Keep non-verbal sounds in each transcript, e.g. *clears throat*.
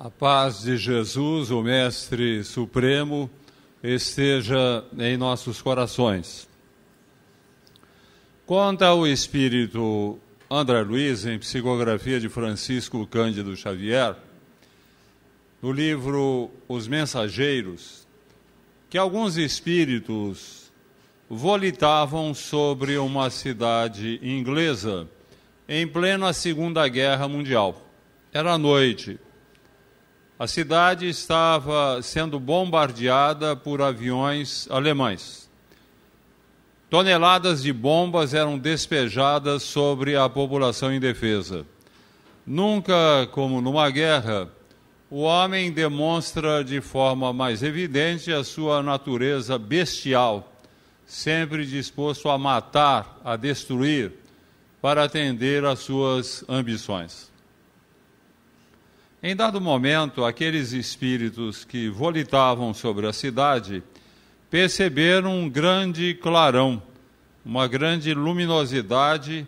A paz de Jesus, o Mestre Supremo, esteja em nossos corações. Conta o espírito André Luiz, em Psicografia de Francisco Cândido Xavier, no livro Os Mensageiros, que alguns espíritos volitavam sobre uma cidade inglesa em plena Segunda Guerra Mundial. Era noite a cidade estava sendo bombardeada por aviões alemães. Toneladas de bombas eram despejadas sobre a população indefesa. Nunca, como numa guerra, o homem demonstra de forma mais evidente a sua natureza bestial, sempre disposto a matar, a destruir, para atender às suas ambições. Em dado momento, aqueles espíritos que volitavam sobre a cidade perceberam um grande clarão, uma grande luminosidade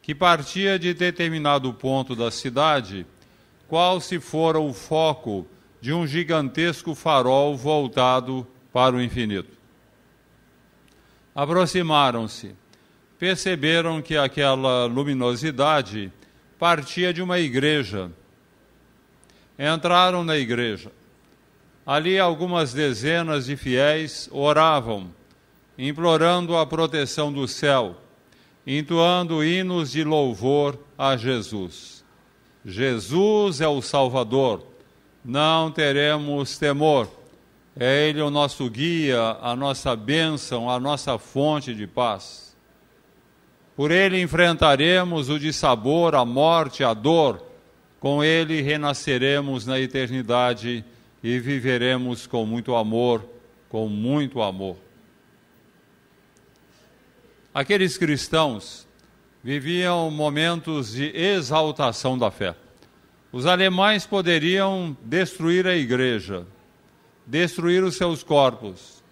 que partia de determinado ponto da cidade, qual se fora o foco de um gigantesco farol voltado para o infinito. Aproximaram-se, perceberam que aquela luminosidade partia de uma igreja entraram na igreja. Ali algumas dezenas de fiéis oravam, implorando a proteção do céu, entoando hinos de louvor a Jesus. Jesus é o Salvador, não teremos temor. É Ele o nosso guia, a nossa bênção, a nossa fonte de paz. Por Ele enfrentaremos o dissabor, a morte, a dor com ele renasceremos na eternidade e viveremos com muito amor, com muito amor. Aqueles cristãos viviam momentos de exaltação da fé. Os alemães poderiam destruir a igreja, destruir os seus corpos,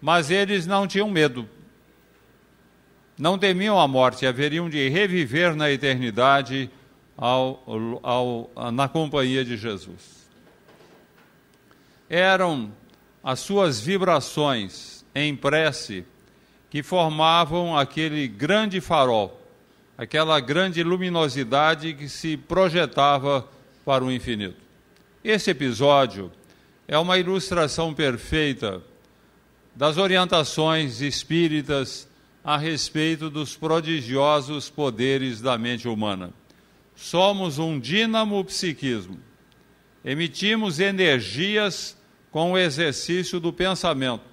mas eles não tinham medo. Não temiam a morte, haveriam de reviver na eternidade ao, ao, na companhia de Jesus. Eram as suas vibrações em prece que formavam aquele grande farol, aquela grande luminosidade que se projetava para o infinito. Esse episódio é uma ilustração perfeita das orientações espíritas a respeito dos prodigiosos poderes da mente humana. Somos um dínamo psiquismo. Emitimos energias com o exercício do pensamento.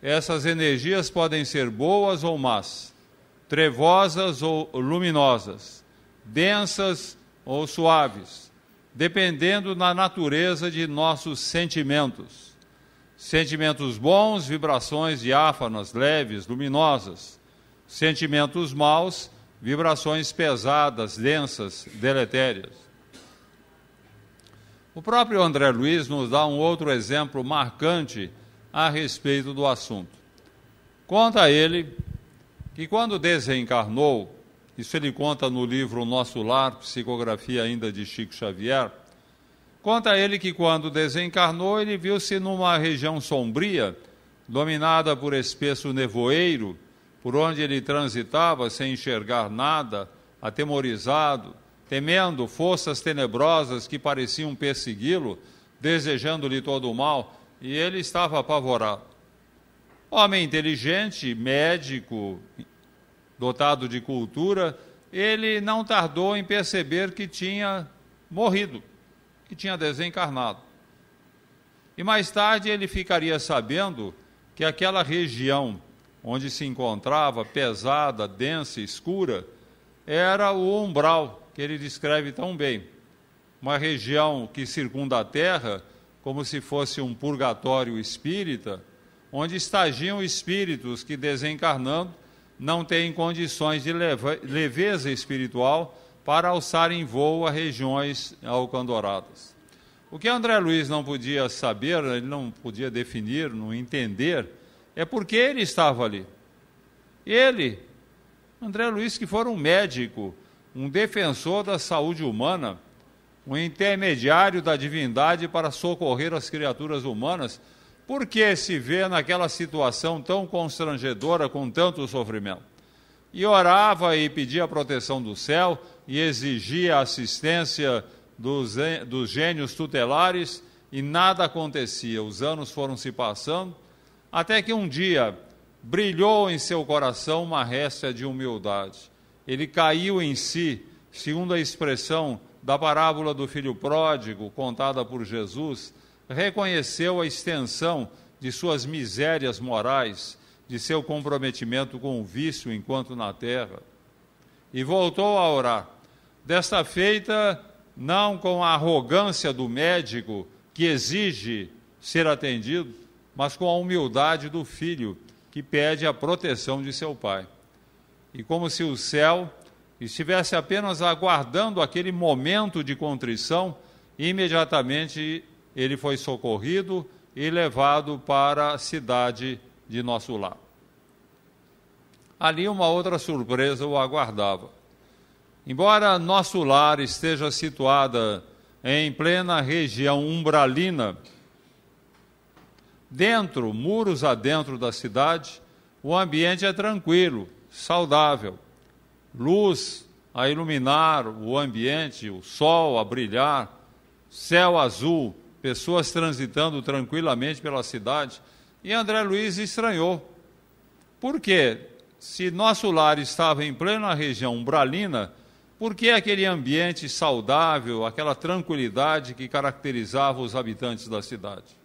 Essas energias podem ser boas ou más, trevosas ou luminosas, densas ou suaves, dependendo da natureza de nossos sentimentos. Sentimentos bons, vibrações diáfanas, leves, luminosas. Sentimentos maus, vibrações pesadas, densas, deletérias. O próprio André Luiz nos dá um outro exemplo marcante a respeito do assunto. Conta ele que quando desencarnou, isso ele conta no livro Nosso Lar, Psicografia ainda de Chico Xavier, conta ele que quando desencarnou, ele viu-se numa região sombria, dominada por espesso nevoeiro, por onde ele transitava sem enxergar nada, atemorizado, temendo forças tenebrosas que pareciam persegui-lo, desejando-lhe todo o mal, e ele estava apavorado. Homem inteligente, médico, dotado de cultura, ele não tardou em perceber que tinha morrido, que tinha desencarnado. E mais tarde ele ficaria sabendo que aquela região onde se encontrava, pesada, densa, escura, era o umbral, que ele descreve tão bem. Uma região que circunda a terra, como se fosse um purgatório espírita, onde estagiam espíritos que, desencarnando, não têm condições de leveza espiritual para alçar em voo a regiões alcandoradas. O que André Luiz não podia saber, ele não podia definir, não entender, é porque ele estava ali. Ele, André Luiz, que foi um médico, um defensor da saúde humana, um intermediário da divindade para socorrer as criaturas humanas, por que se vê naquela situação tão constrangedora, com tanto sofrimento? E orava e pedia a proteção do céu e exigia a assistência dos, dos gênios tutelares e nada acontecia. Os anos foram se passando até que um dia brilhou em seu coração uma réstia de humildade. Ele caiu em si, segundo a expressão da parábola do filho pródigo contada por Jesus, reconheceu a extensão de suas misérias morais, de seu comprometimento com o vício enquanto na terra, e voltou a orar. Desta feita, não com a arrogância do médico que exige ser atendido, mas com a humildade do filho que pede a proteção de seu pai. E como se o céu estivesse apenas aguardando aquele momento de contrição, imediatamente ele foi socorrido e levado para a cidade de nosso lar. Ali uma outra surpresa o aguardava. Embora nosso lar esteja situada em plena região umbralina, Dentro, muros adentro da cidade, o ambiente é tranquilo, saudável. Luz a iluminar o ambiente, o sol a brilhar, céu azul, pessoas transitando tranquilamente pela cidade. E André Luiz estranhou. Por quê? Se nosso lar estava em plena região umbralina, por que aquele ambiente saudável, aquela tranquilidade que caracterizava os habitantes da cidade?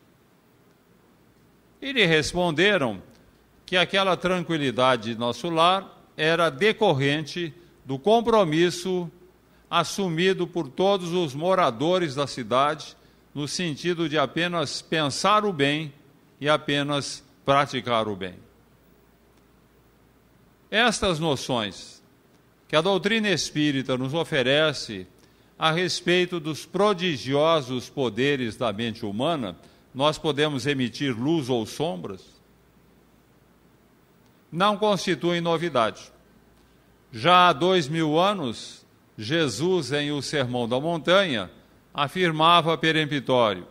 E lhe responderam que aquela tranquilidade de nosso lar era decorrente do compromisso assumido por todos os moradores da cidade, no sentido de apenas pensar o bem e apenas praticar o bem. Estas noções que a doutrina espírita nos oferece a respeito dos prodigiosos poderes da mente humana nós podemos emitir luz ou sombras, não constituem novidade. Já há dois mil anos, Jesus, em O Sermão da Montanha, afirmava peremptório: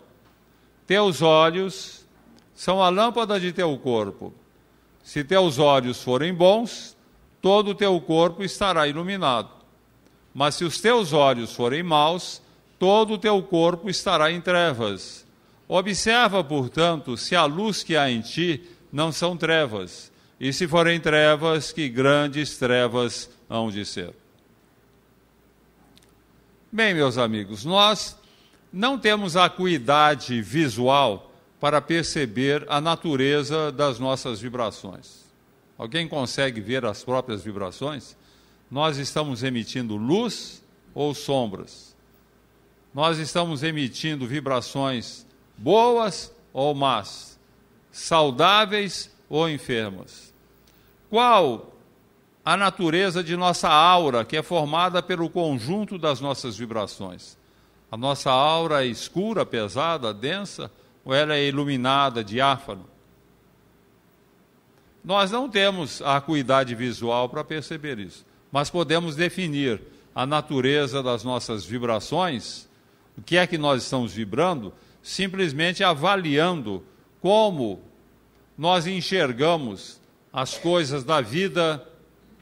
Teus olhos são a lâmpada de teu corpo. Se teus olhos forem bons, todo o teu corpo estará iluminado. Mas se os teus olhos forem maus, todo o teu corpo estará em trevas. Observa, portanto, se a luz que há em ti não são trevas, e se forem trevas, que grandes trevas hão de ser. Bem, meus amigos, nós não temos acuidade visual para perceber a natureza das nossas vibrações. Alguém consegue ver as próprias vibrações? Nós estamos emitindo luz ou sombras? Nós estamos emitindo vibrações boas ou más, saudáveis ou enfermas? Qual a natureza de nossa aura, que é formada pelo conjunto das nossas vibrações? A nossa aura é escura, pesada, densa, ou ela é iluminada, diáfano? Nós não temos a acuidade visual para perceber isso, mas podemos definir a natureza das nossas vibrações, o que é que nós estamos vibrando, simplesmente avaliando como nós enxergamos as coisas da vida,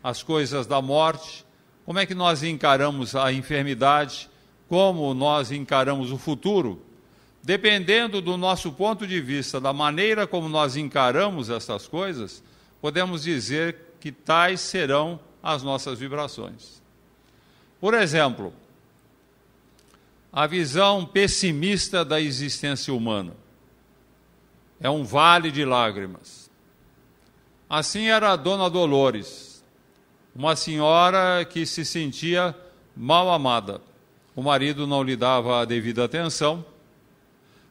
as coisas da morte, como é que nós encaramos a enfermidade, como nós encaramos o futuro. Dependendo do nosso ponto de vista, da maneira como nós encaramos essas coisas, podemos dizer que tais serão as nossas vibrações. Por exemplo, a visão pessimista da existência humana. É um vale de lágrimas. Assim era a dona Dolores, uma senhora que se sentia mal amada. O marido não lhe dava a devida atenção,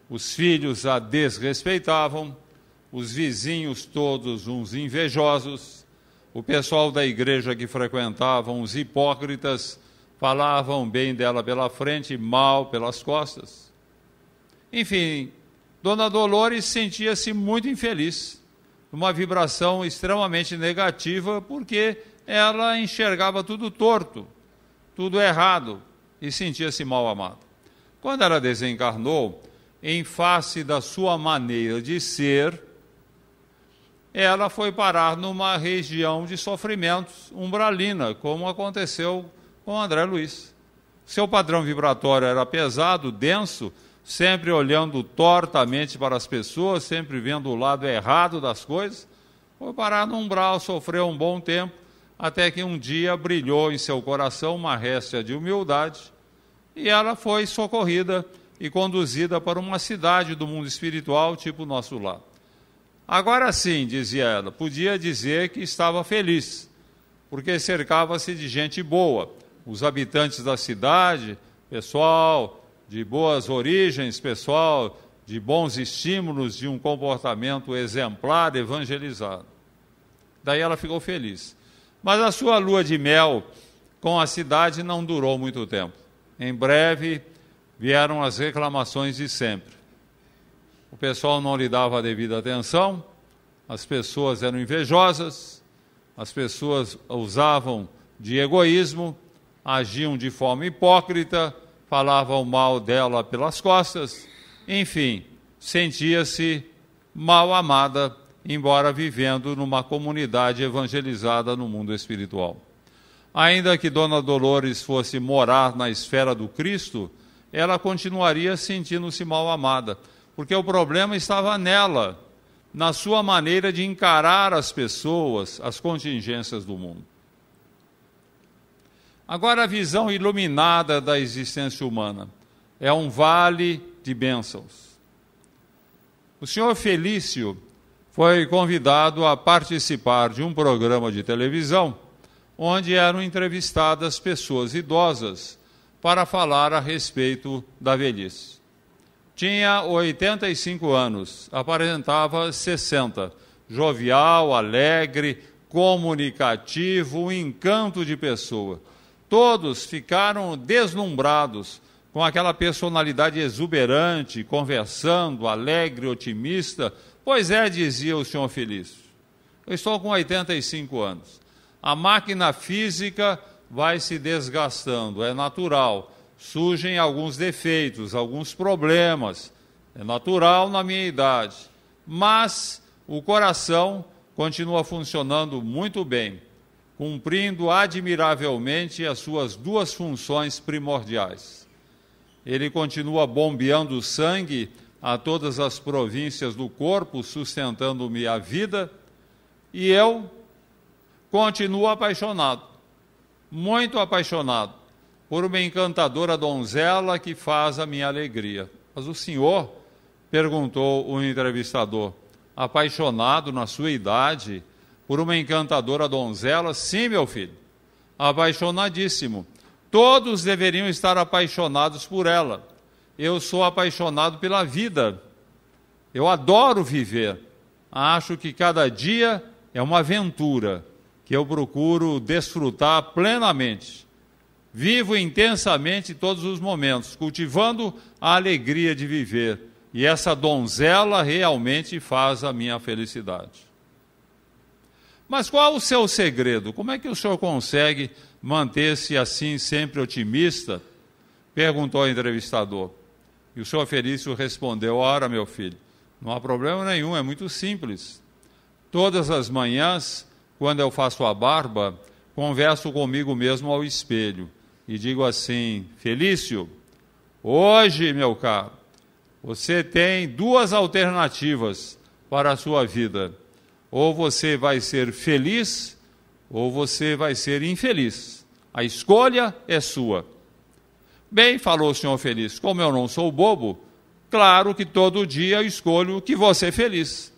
os filhos a desrespeitavam, os vizinhos todos uns invejosos, o pessoal da igreja que frequentavam, os hipócritas, Falavam bem dela pela frente, mal pelas costas. Enfim, Dona Dolores sentia-se muito infeliz, uma vibração extremamente negativa, porque ela enxergava tudo torto, tudo errado e sentia-se mal amada. Quando ela desencarnou, em face da sua maneira de ser, ela foi parar numa região de sofrimentos umbralina, como aconteceu com o André Luiz. Seu padrão vibratório era pesado, denso, sempre olhando tortamente para as pessoas, sempre vendo o lado errado das coisas. Foi parar no umbral, sofreu um bom tempo, até que um dia brilhou em seu coração uma réstia de humildade e ela foi socorrida e conduzida para uma cidade do mundo espiritual, tipo nosso lar. Agora sim, dizia ela, podia dizer que estava feliz, porque cercava-se de gente boa, os habitantes da cidade, pessoal de boas origens, pessoal de bons estímulos, de um comportamento exemplar, evangelizado. Daí ela ficou feliz. Mas a sua lua de mel com a cidade não durou muito tempo. Em breve vieram as reclamações de sempre. O pessoal não lhe dava a devida atenção, as pessoas eram invejosas, as pessoas usavam de egoísmo agiam de forma hipócrita, falavam mal dela pelas costas, enfim, sentia-se mal amada, embora vivendo numa comunidade evangelizada no mundo espiritual. Ainda que Dona Dolores fosse morar na esfera do Cristo, ela continuaria sentindo-se mal amada, porque o problema estava nela, na sua maneira de encarar as pessoas, as contingências do mundo. Agora, a visão iluminada da existência humana é um vale de bênçãos. O senhor Felício foi convidado a participar de um programa de televisão onde eram entrevistadas pessoas idosas para falar a respeito da velhice. Tinha 85 anos, aparentava 60, jovial, alegre, comunicativo, um encanto de pessoa. Todos ficaram deslumbrados com aquela personalidade exuberante, conversando, alegre, otimista. Pois é, dizia o senhor Felício, eu estou com 85 anos. A máquina física vai se desgastando, é natural. Surgem alguns defeitos, alguns problemas, é natural na minha idade. Mas o coração continua funcionando muito bem cumprindo admiravelmente as suas duas funções primordiais. Ele continua bombeando sangue a todas as províncias do corpo, sustentando-me a vida, e eu continuo apaixonado, muito apaixonado, por uma encantadora donzela que faz a minha alegria. Mas o senhor, perguntou o entrevistador, apaixonado na sua idade, por uma encantadora donzela? Sim, meu filho. Apaixonadíssimo. Todos deveriam estar apaixonados por ela. Eu sou apaixonado pela vida. Eu adoro viver. Acho que cada dia é uma aventura que eu procuro desfrutar plenamente. Vivo intensamente todos os momentos, cultivando a alegria de viver. E essa donzela realmente faz a minha felicidade. Mas qual o seu segredo? Como é que o senhor consegue manter-se assim sempre otimista? Perguntou o entrevistador. E o senhor Felício respondeu: Ora, meu filho, não há problema nenhum, é muito simples. Todas as manhãs, quando eu faço a barba, converso comigo mesmo ao espelho e digo assim: Felício, hoje, meu caro, você tem duas alternativas para a sua vida. Ou você vai ser feliz, ou você vai ser infeliz. A escolha é sua. Bem, falou o senhor feliz, como eu não sou bobo, claro que todo dia eu escolho que você ser feliz.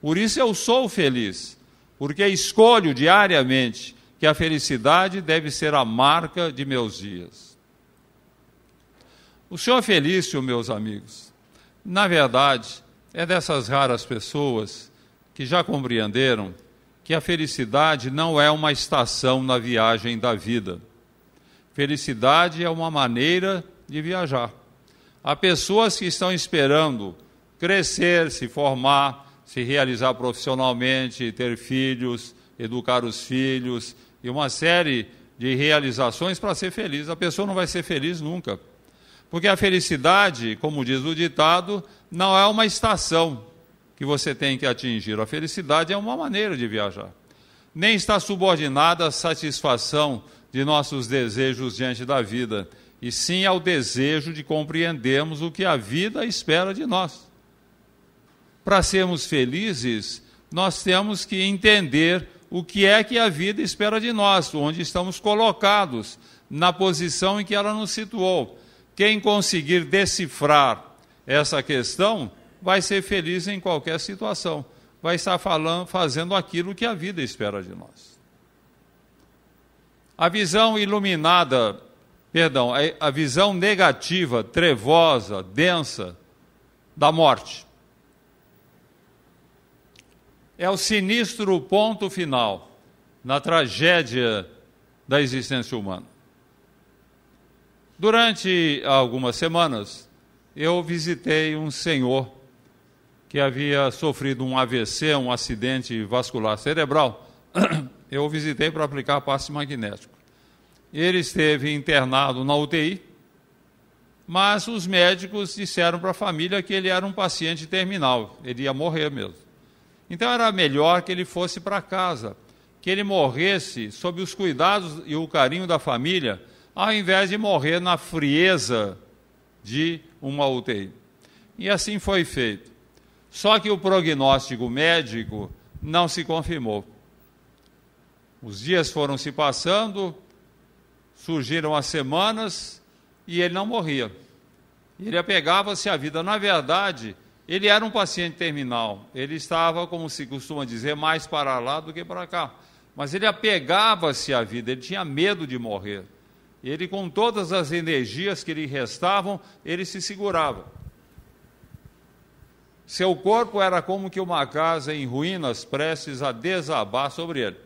Por isso eu sou feliz, porque escolho diariamente que a felicidade deve ser a marca de meus dias. O senhor Felício, meus amigos, na verdade, é dessas raras pessoas que já compreenderam que a felicidade não é uma estação na viagem da vida. Felicidade é uma maneira de viajar. Há pessoas que estão esperando crescer, se formar, se realizar profissionalmente, ter filhos, educar os filhos e uma série de realizações para ser feliz. A pessoa não vai ser feliz nunca. Porque a felicidade, como diz o ditado, não é uma estação, que você tem que atingir. A felicidade é uma maneira de viajar. Nem está subordinada à satisfação de nossos desejos diante da vida, e sim ao desejo de compreendermos o que a vida espera de nós. Para sermos felizes, nós temos que entender o que é que a vida espera de nós, onde estamos colocados, na posição em que ela nos situou. Quem conseguir decifrar essa questão vai ser feliz em qualquer situação, vai estar falando, fazendo aquilo que a vida espera de nós. A visão iluminada, perdão, a visão negativa, trevosa, densa da morte é o sinistro ponto final na tragédia da existência humana. Durante algumas semanas, eu visitei um senhor que havia sofrido um AVC, um acidente vascular cerebral. *clears throat* Eu o visitei para aplicar passe magnético. Ele esteve internado na UTI, mas os médicos disseram para a família que ele era um paciente terminal, ele ia morrer mesmo. Então era melhor que ele fosse para casa, que ele morresse sob os cuidados e o carinho da família, ao invés de morrer na frieza de uma UTI. E assim foi feito. Só que o prognóstico médico não se confirmou. Os dias foram se passando, surgiram as semanas e ele não morria. Ele apegava-se à vida. Na verdade, ele era um paciente terminal. Ele estava, como se costuma dizer, mais para lá do que para cá. Mas ele apegava-se à vida, ele tinha medo de morrer. Ele, com todas as energias que lhe restavam, ele se segurava. Seu corpo era como que uma casa em ruínas, prestes a desabar sobre ele,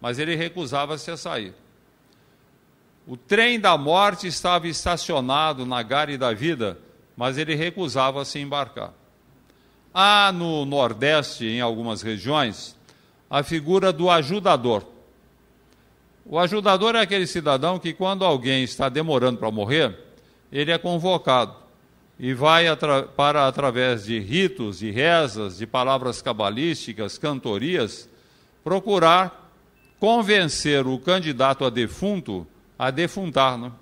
mas ele recusava-se a sair. O trem da morte estava estacionado na gare da vida, mas ele recusava-se a embarcar. Há no Nordeste, em algumas regiões, a figura do ajudador. O ajudador é aquele cidadão que, quando alguém está demorando para morrer, ele é convocado e vai atra para, através de ritos, de rezas, de palavras cabalísticas, cantorias, procurar convencer o candidato a defunto a defuntar. Né?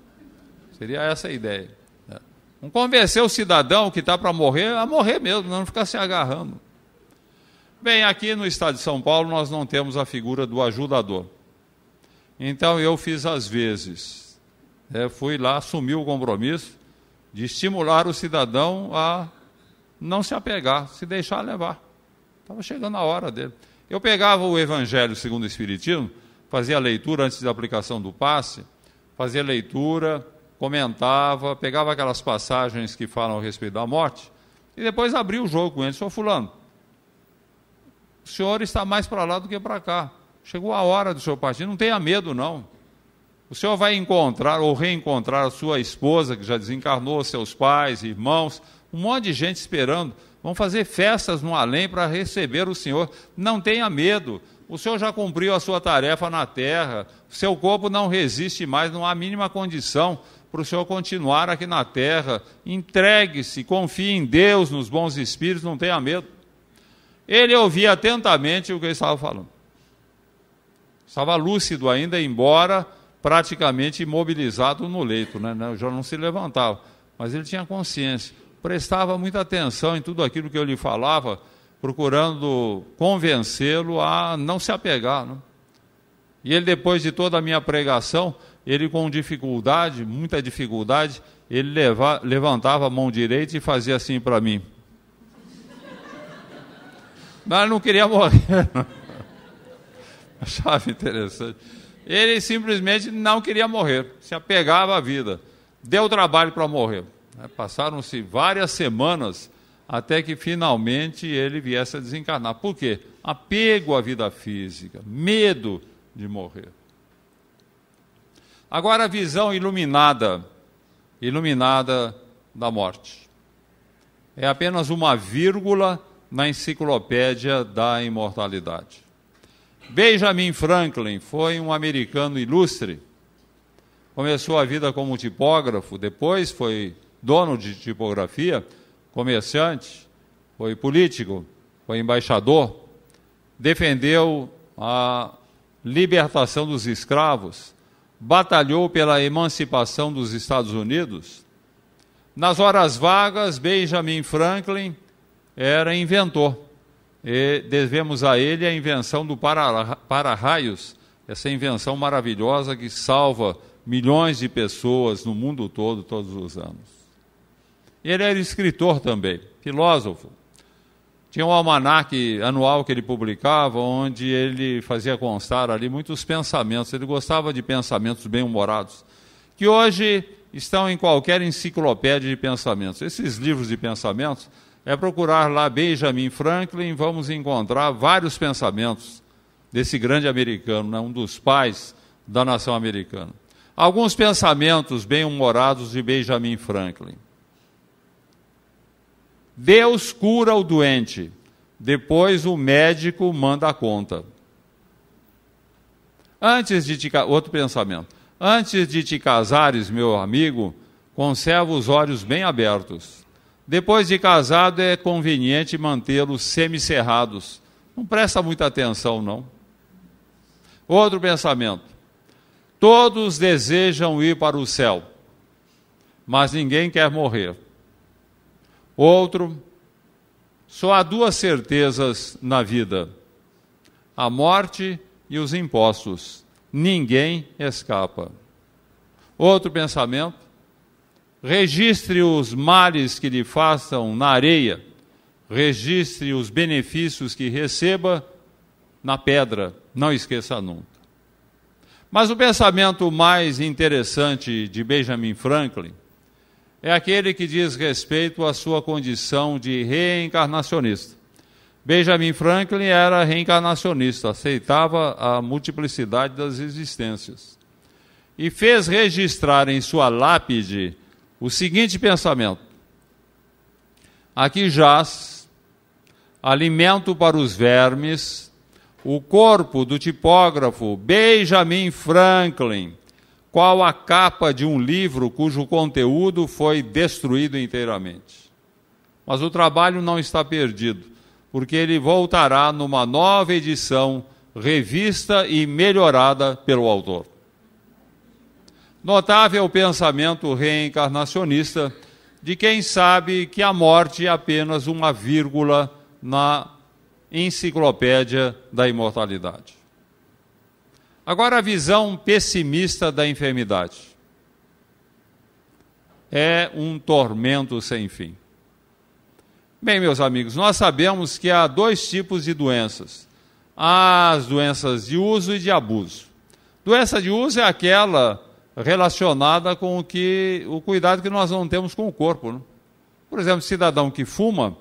Seria essa a ideia. Né? Um convencer o cidadão que está para morrer a morrer mesmo, né? não ficar se agarrando. Bem, aqui no estado de São Paulo nós não temos a figura do ajudador. Então eu fiz as vezes. É, fui lá, assumi o compromisso de estimular o cidadão a não se apegar, se deixar levar. Estava chegando a hora dele. Eu pegava o Evangelho segundo o Espiritismo, fazia leitura antes da aplicação do passe, fazia leitura, comentava, pegava aquelas passagens que falam a respeito da morte, e depois abria o jogo com ele. Senhor Fulano, o senhor está mais para lá do que para cá. Chegou a hora do seu partir, não tenha medo, não o senhor vai encontrar ou reencontrar a sua esposa, que já desencarnou, seus pais, irmãos, um monte de gente esperando. Vão fazer festas no além para receber o senhor. Não tenha medo. O senhor já cumpriu a sua tarefa na terra. Seu corpo não resiste mais, não há mínima condição para o senhor continuar aqui na terra. Entregue-se, confie em Deus, nos bons espíritos, não tenha medo. Ele ouvia atentamente o que eu estava falando. Estava lúcido ainda, embora praticamente imobilizado no leito, né? já não se levantava, mas ele tinha consciência, prestava muita atenção em tudo aquilo que eu lhe falava, procurando convencê-lo a não se apegar. Né? E ele, depois de toda a minha pregação, ele com dificuldade, muita dificuldade, ele leva, levantava a mão direita e fazia assim para mim. Mas não queria morrer. Não. *laughs* Achava interessante. Ele simplesmente não queria morrer, se apegava à vida. Deu trabalho para morrer. Né? Passaram-se várias semanas até que finalmente ele viesse a desencarnar. Por quê? Apego à vida física, medo de morrer. Agora a visão iluminada, iluminada da morte. É apenas uma vírgula na enciclopédia da imortalidade. Benjamin Franklin foi um americano ilustre. Começou a vida como tipógrafo, depois foi dono de tipografia, comerciante, foi político, foi embaixador, defendeu a libertação dos escravos, batalhou pela emancipação dos Estados Unidos. Nas horas vagas, Benjamin Franklin era inventor e devemos a ele a invenção do para-raios, essa invenção maravilhosa que salva milhões de pessoas no mundo todo, todos os anos. Ele era escritor também, filósofo. Tinha um almanaque anual que ele publicava, onde ele fazia constar ali muitos pensamentos. Ele gostava de pensamentos bem-humorados, que hoje estão em qualquer enciclopédia de pensamentos. Esses livros de pensamentos é procurar lá Benjamin Franklin, vamos encontrar vários pensamentos desse grande americano, né, um dos pais da nação americana. Alguns pensamentos bem-humorados de Benjamin Franklin. Deus cura o doente, depois o médico manda a conta. Antes de te outro pensamento. Antes de te casares, meu amigo, conserva os olhos bem abertos depois de casado, é conveniente mantê-los semicerrados. Não presta muita atenção, não. Outro pensamento. Todos desejam ir para o céu, mas ninguém quer morrer. Outro, só há duas certezas na vida: a morte e os impostos. Ninguém escapa. Outro pensamento, Registre os males que lhe façam na areia, registre os benefícios que receba na pedra, não esqueça nunca. Mas o pensamento mais interessante de Benjamin Franklin é aquele que diz respeito à sua condição de reencarnacionista. Benjamin Franklin era reencarnacionista, aceitava a multiplicidade das existências. E fez registrar em sua lápide o seguinte pensamento: aqui jaz alimento para os vermes, o corpo do tipógrafo Benjamin Franklin, qual a capa de um livro cujo conteúdo foi destruído inteiramente. Mas o trabalho não está perdido, porque ele voltará numa nova edição, revista e melhorada pelo autor. Notável o pensamento reencarnacionista de quem sabe que a morte é apenas uma vírgula na enciclopédia da imortalidade. Agora, a visão pessimista da enfermidade. É um tormento sem fim. Bem, meus amigos, nós sabemos que há dois tipos de doenças: as doenças de uso e de abuso. Doença de uso é aquela relacionada com o que o cuidado que nós não temos com o corpo. Né? Por exemplo, cidadão que fuma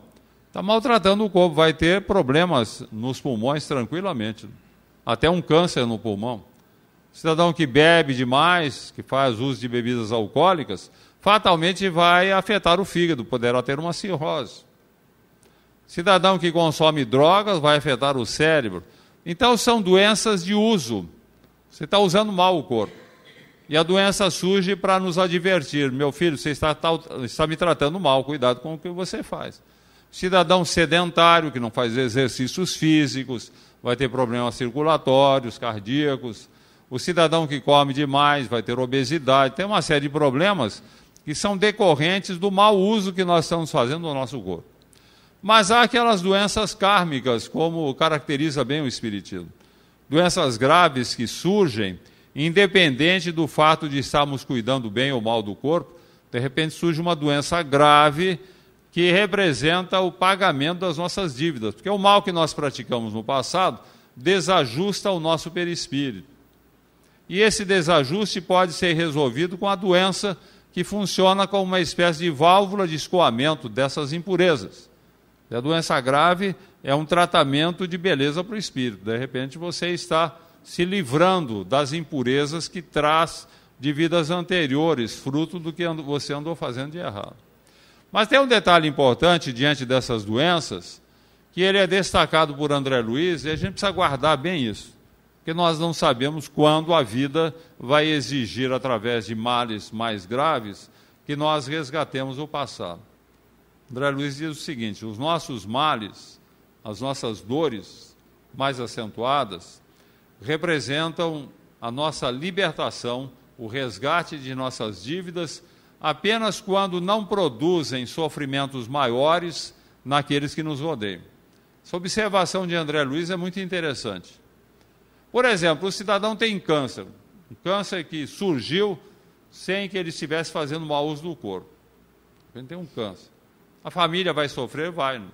está maltratando o corpo, vai ter problemas nos pulmões tranquilamente, né? até um câncer no pulmão. Cidadão que bebe demais, que faz uso de bebidas alcoólicas, fatalmente vai afetar o fígado, poderá ter uma cirrose. Cidadão que consome drogas vai afetar o cérebro. Então são doenças de uso. Você está usando mal o corpo. E a doença surge para nos advertir: meu filho, você está, tal, está me tratando mal, cuidado com o que você faz. Cidadão sedentário, que não faz exercícios físicos, vai ter problemas circulatórios, cardíacos. O cidadão que come demais vai ter obesidade. Tem uma série de problemas que são decorrentes do mau uso que nós estamos fazendo do nosso corpo. Mas há aquelas doenças kármicas, como caracteriza bem o Espiritismo. Doenças graves que surgem independente do fato de estarmos cuidando bem ou mal do corpo, de repente surge uma doença grave que representa o pagamento das nossas dívidas, porque o mal que nós praticamos no passado desajusta o nosso perispírito. E esse desajuste pode ser resolvido com a doença que funciona como uma espécie de válvula de escoamento dessas impurezas. E a doença grave é um tratamento de beleza para o espírito. De repente você está se livrando das impurezas que traz de vidas anteriores, fruto do que você andou fazendo de errado. Mas tem um detalhe importante diante dessas doenças, que ele é destacado por André Luiz, e a gente precisa guardar bem isso, porque nós não sabemos quando a vida vai exigir, através de males mais graves, que nós resgatemos o passado. André Luiz diz o seguinte: os nossos males, as nossas dores mais acentuadas, representam a nossa libertação, o resgate de nossas dívidas, apenas quando não produzem sofrimentos maiores naqueles que nos rodeiam. Essa observação de André Luiz é muito interessante. Por exemplo, o cidadão tem câncer, um câncer que surgiu sem que ele estivesse fazendo mau uso do corpo. Ele tem um câncer. A família vai sofrer? Vai. Né?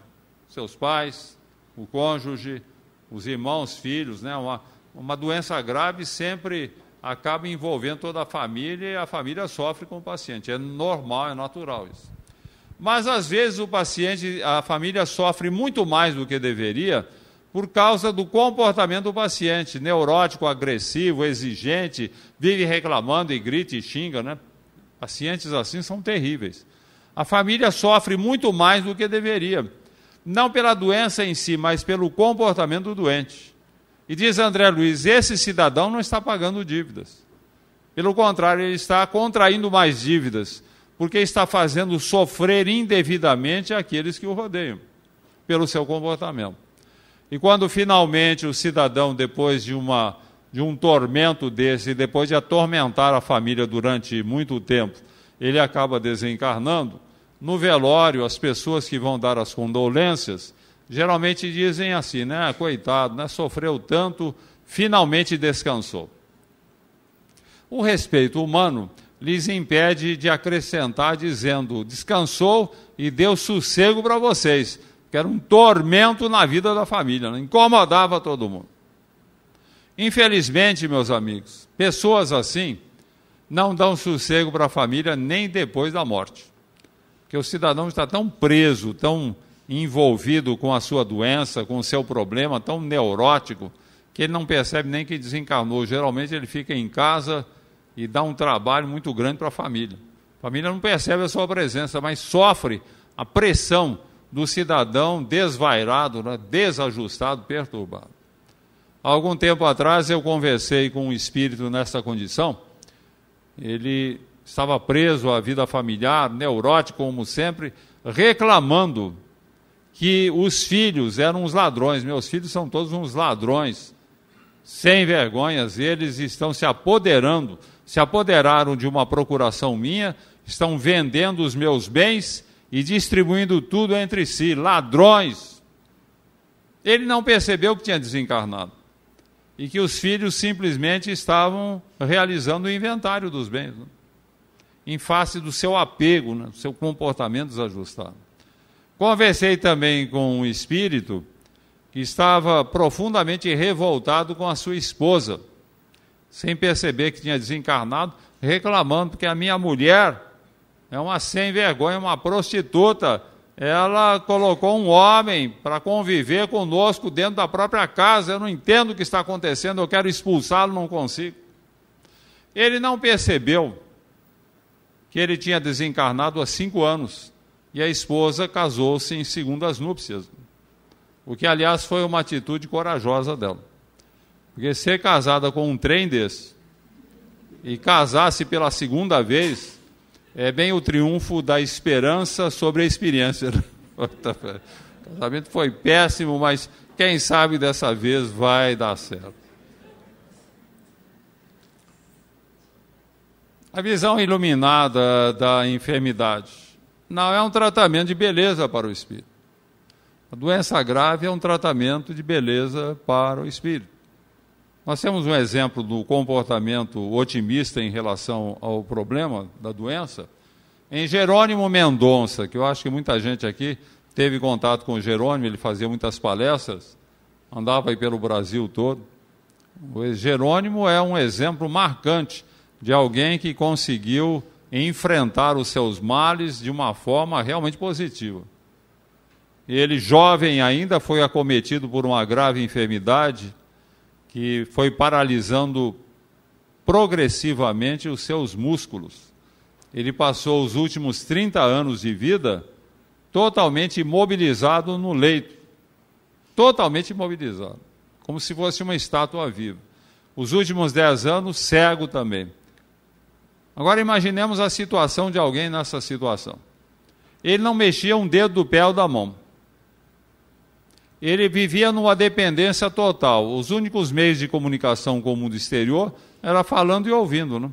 Seus pais, o cônjuge, os irmãos, filhos, né? Uma, uma doença grave sempre acaba envolvendo toda a família e a família sofre com o paciente. É normal, é natural isso. Mas às vezes o paciente, a família sofre muito mais do que deveria por causa do comportamento do paciente, neurótico, agressivo, exigente, vive reclamando e grita e xinga, né? Pacientes assim são terríveis. A família sofre muito mais do que deveria, não pela doença em si, mas pelo comportamento do doente. E diz André Luiz: esse cidadão não está pagando dívidas. Pelo contrário, ele está contraindo mais dívidas, porque está fazendo sofrer indevidamente aqueles que o rodeiam, pelo seu comportamento. E quando finalmente o cidadão, depois de, uma, de um tormento desse, depois de atormentar a família durante muito tempo, ele acaba desencarnando, no velório, as pessoas que vão dar as condolências geralmente dizem assim, né? Ah, coitado, né? Sofreu tanto, finalmente descansou. O respeito humano lhes impede de acrescentar dizendo: descansou e deu sossego para vocês, que era um tormento na vida da família, né? incomodava todo mundo. Infelizmente, meus amigos, pessoas assim não dão sossego para a família nem depois da morte. Porque o cidadão está tão preso, tão envolvido com a sua doença, com o seu problema tão neurótico, que ele não percebe nem que desencarnou. Geralmente ele fica em casa e dá um trabalho muito grande para a família. A família não percebe a sua presença, mas sofre a pressão do cidadão desvairado, né, desajustado, perturbado. Há algum tempo atrás eu conversei com um espírito nessa condição. Ele estava preso à vida familiar, neurótico como sempre, reclamando que os filhos eram uns ladrões, meus filhos são todos uns ladrões, sem vergonhas, eles estão se apoderando, se apoderaram de uma procuração minha, estão vendendo os meus bens e distribuindo tudo entre si, ladrões. Ele não percebeu que tinha desencarnado e que os filhos simplesmente estavam realizando o inventário dos bens, né? em face do seu apego, né? do seu comportamento desajustado. Conversei também com um espírito que estava profundamente revoltado com a sua esposa, sem perceber que tinha desencarnado, reclamando porque a minha mulher é uma sem vergonha, uma prostituta. Ela colocou um homem para conviver conosco dentro da própria casa. Eu não entendo o que está acontecendo, eu quero expulsá-lo, não consigo. Ele não percebeu que ele tinha desencarnado há cinco anos e a esposa casou-se em segundas núpcias. O que, aliás, foi uma atitude corajosa dela. Porque ser casada com um trem desse e casar-se pela segunda vez é bem o triunfo da esperança sobre a experiência. *laughs* O casamento foi péssimo, mas quem sabe dessa vez vai dar certo. A visão iluminada da enfermidade. Não é um tratamento de beleza para o espírito. A doença grave é um tratamento de beleza para o espírito. Nós temos um exemplo do comportamento otimista em relação ao problema da doença em Jerônimo Mendonça, que eu acho que muita gente aqui teve contato com o Jerônimo, ele fazia muitas palestras, andava aí pelo Brasil todo. O Jerônimo é um exemplo marcante de alguém que conseguiu enfrentar os seus males de uma forma realmente positiva. Ele, jovem ainda, foi acometido por uma grave enfermidade que foi paralisando progressivamente os seus músculos. Ele passou os últimos 30 anos de vida totalmente imobilizado no leito. Totalmente imobilizado. Como se fosse uma estátua viva. Os últimos 10 anos, cego também. Agora imaginemos a situação de alguém nessa situação. Ele não mexia um dedo do pé ou da mão. Ele vivia numa dependência total. Os únicos meios de comunicação com o mundo exterior era falando e ouvindo. Né?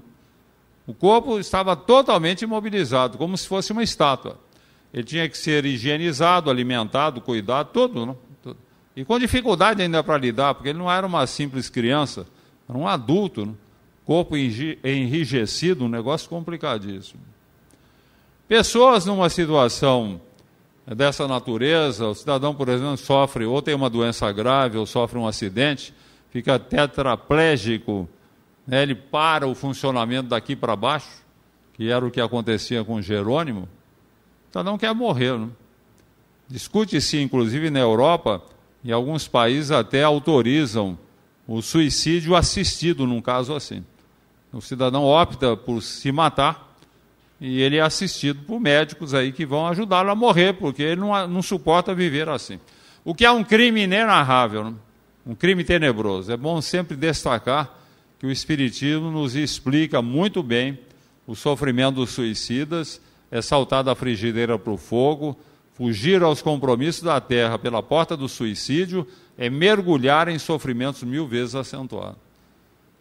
O corpo estava totalmente imobilizado, como se fosse uma estátua. Ele tinha que ser higienizado, alimentado, cuidado, tudo. Né? E com dificuldade ainda para lidar, porque ele não era uma simples criança, era um adulto. Né? Corpo enrijecido, um negócio complicadíssimo. Pessoas numa situação dessa natureza, o cidadão, por exemplo, sofre ou tem uma doença grave ou sofre um acidente, fica tetraplégico, né? ele para o funcionamento daqui para baixo, que era o que acontecia com Jerônimo, O cidadão quer morrer. Né? Discute-se, inclusive na Europa, e alguns países até autorizam o suicídio assistido num caso assim. O cidadão opta por se matar e ele é assistido por médicos aí que vão ajudá-lo a morrer, porque ele não, não suporta viver assim. O que é um crime inenarrável, né? um crime tenebroso. É bom sempre destacar que o Espiritismo nos explica muito bem o sofrimento dos suicidas, é saltar da frigideira para o fogo, fugir aos compromissos da terra pela porta do suicídio, é mergulhar em sofrimentos mil vezes acentuados.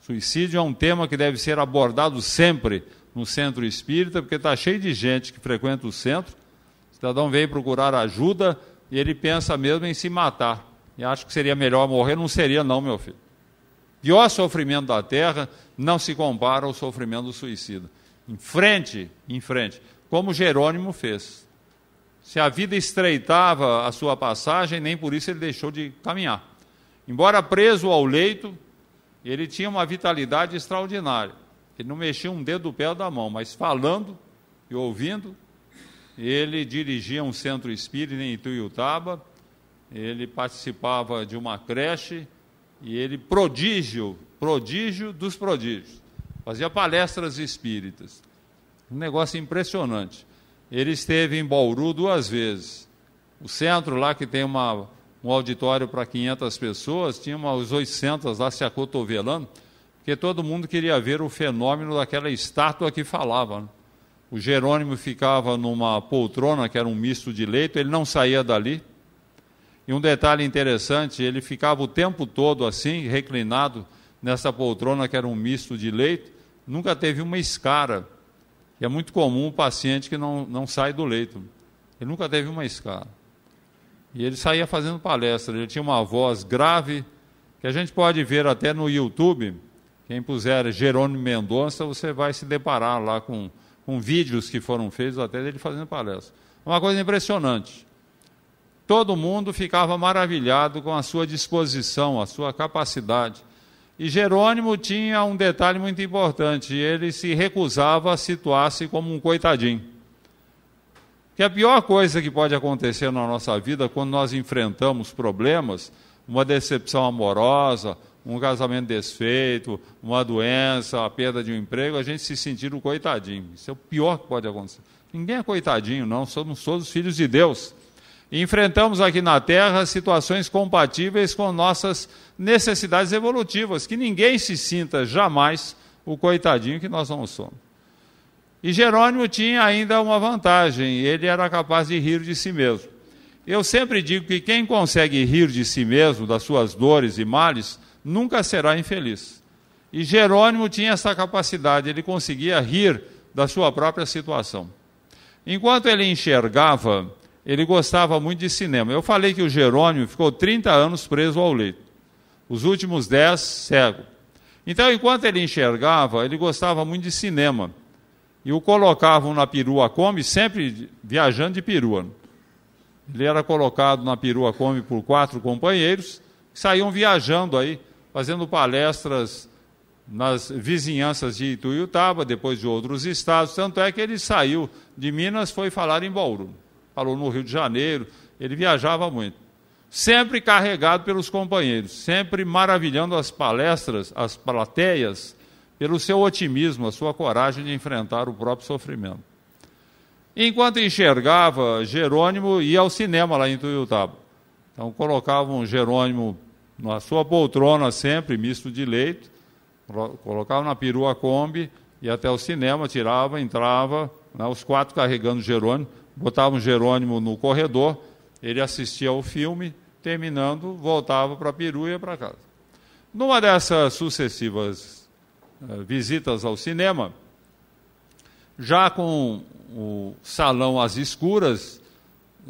Suicídio é um tema que deve ser abordado sempre no centro espírita, porque está cheio de gente que frequenta o centro. O cidadão vem procurar ajuda e ele pensa mesmo em se matar. E acho que seria melhor morrer. Não seria, não, meu filho. Pior sofrimento da terra não se compara ao sofrimento do suicida. Em frente, em frente. Como Jerônimo fez. Se a vida estreitava a sua passagem, nem por isso ele deixou de caminhar. Embora preso ao leito, ele tinha uma vitalidade extraordinária. Ele não mexia um dedo do pé ou da mão, mas falando e ouvindo, ele dirigia um centro espírita em Ituiutaba, ele participava de uma creche e ele prodígio, prodígio dos prodígios. Fazia palestras espíritas. Um negócio impressionante. Ele esteve em Bauru duas vezes. O centro lá que tem uma um auditório para 500 pessoas, tinha umas 800 lá se acotovelando, porque todo mundo queria ver o fenômeno daquela estátua que falava. Né? O Jerônimo ficava numa poltrona, que era um misto de leito, ele não saía dali. E um detalhe interessante, ele ficava o tempo todo assim, reclinado nessa poltrona, que era um misto de leito, nunca teve uma escara. que é muito comum o paciente que não, não sai do leito. Ele nunca teve uma escara. E ele saía fazendo palestra, ele tinha uma voz grave, que a gente pode ver até no YouTube. Quem puser Jerônimo Mendonça, você vai se deparar lá com, com vídeos que foram feitos até dele fazendo palestra. Uma coisa impressionante. Todo mundo ficava maravilhado com a sua disposição, a sua capacidade. E Jerônimo tinha um detalhe muito importante: ele se recusava a situar-se como um coitadinho. Que é a pior coisa que pode acontecer na nossa vida quando nós enfrentamos problemas, uma decepção amorosa, um casamento desfeito, uma doença, a perda de um emprego, a gente se sentir um coitadinho. Isso é o pior que pode acontecer. Ninguém é coitadinho, não, somos todos filhos de Deus. E enfrentamos aqui na Terra situações compatíveis com nossas necessidades evolutivas, que ninguém se sinta jamais o coitadinho que nós não somos. E Jerônimo tinha ainda uma vantagem, ele era capaz de rir de si mesmo. Eu sempre digo que quem consegue rir de si mesmo, das suas dores e males, nunca será infeliz. E Jerônimo tinha essa capacidade, ele conseguia rir da sua própria situação. Enquanto ele enxergava, ele gostava muito de cinema. Eu falei que o Jerônimo ficou 30 anos preso ao leito, os últimos 10 cego. Então, enquanto ele enxergava, ele gostava muito de cinema e o colocavam na perua Kombi, sempre viajando de perua. Ele era colocado na perua Kombi por quatro companheiros, que saíam viajando aí, fazendo palestras nas vizinhanças de Ituiutaba, depois de outros estados. Tanto é que ele saiu de Minas, foi falar em Bauru. Falou no Rio de Janeiro, ele viajava muito. Sempre carregado pelos companheiros, sempre maravilhando as palestras, as plateias pelo seu otimismo, a sua coragem de enfrentar o próprio sofrimento. Enquanto enxergava, Jerônimo ia ao cinema lá em Tuiutaba. Então colocavam Jerônimo na sua poltrona sempre, misto de leito, colocavam na perua Kombi, ia até o cinema, tirava, entrava, né, os quatro carregando Jerônimo, botavam Jerônimo no corredor, ele assistia ao filme, terminando, voltava para a perua e ia para casa. Numa dessas sucessivas eh, visitas ao cinema, já com o salão às escuras,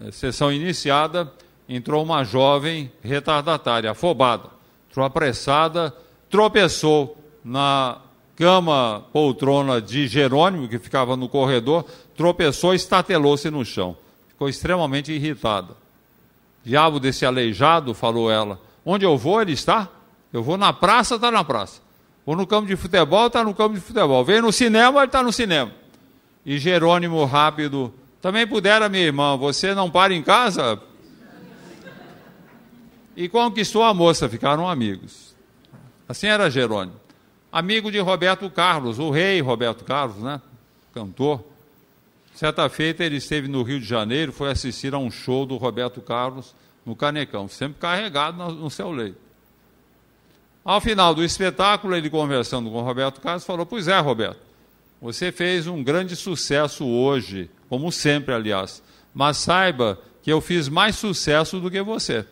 eh, sessão iniciada, entrou uma jovem retardatária, afobada, entrou apressada, tropeçou na cama poltrona de Jerônimo, que ficava no corredor, tropeçou e estatelou-se no chão. Ficou extremamente irritada. Diabo desse aleijado, falou ela. Onde eu vou, ele está? Eu vou na praça, está na praça. Ou no campo de futebol, está no campo de futebol. vem no cinema, ele está no cinema. E Jerônimo Rápido, também pudera, minha irmã, você não para em casa? E conquistou a moça, ficaram amigos. Assim era Jerônimo. Amigo de Roberto Carlos, o rei Roberto Carlos, né? Cantor. Certa feita ele esteve no Rio de Janeiro, foi assistir a um show do Roberto Carlos no Canecão, sempre carregado no seu leito. Ao final do espetáculo, ele conversando com o Roberto Carlos, falou: Pois é, Roberto, você fez um grande sucesso hoje, como sempre, aliás, mas saiba que eu fiz mais sucesso do que você,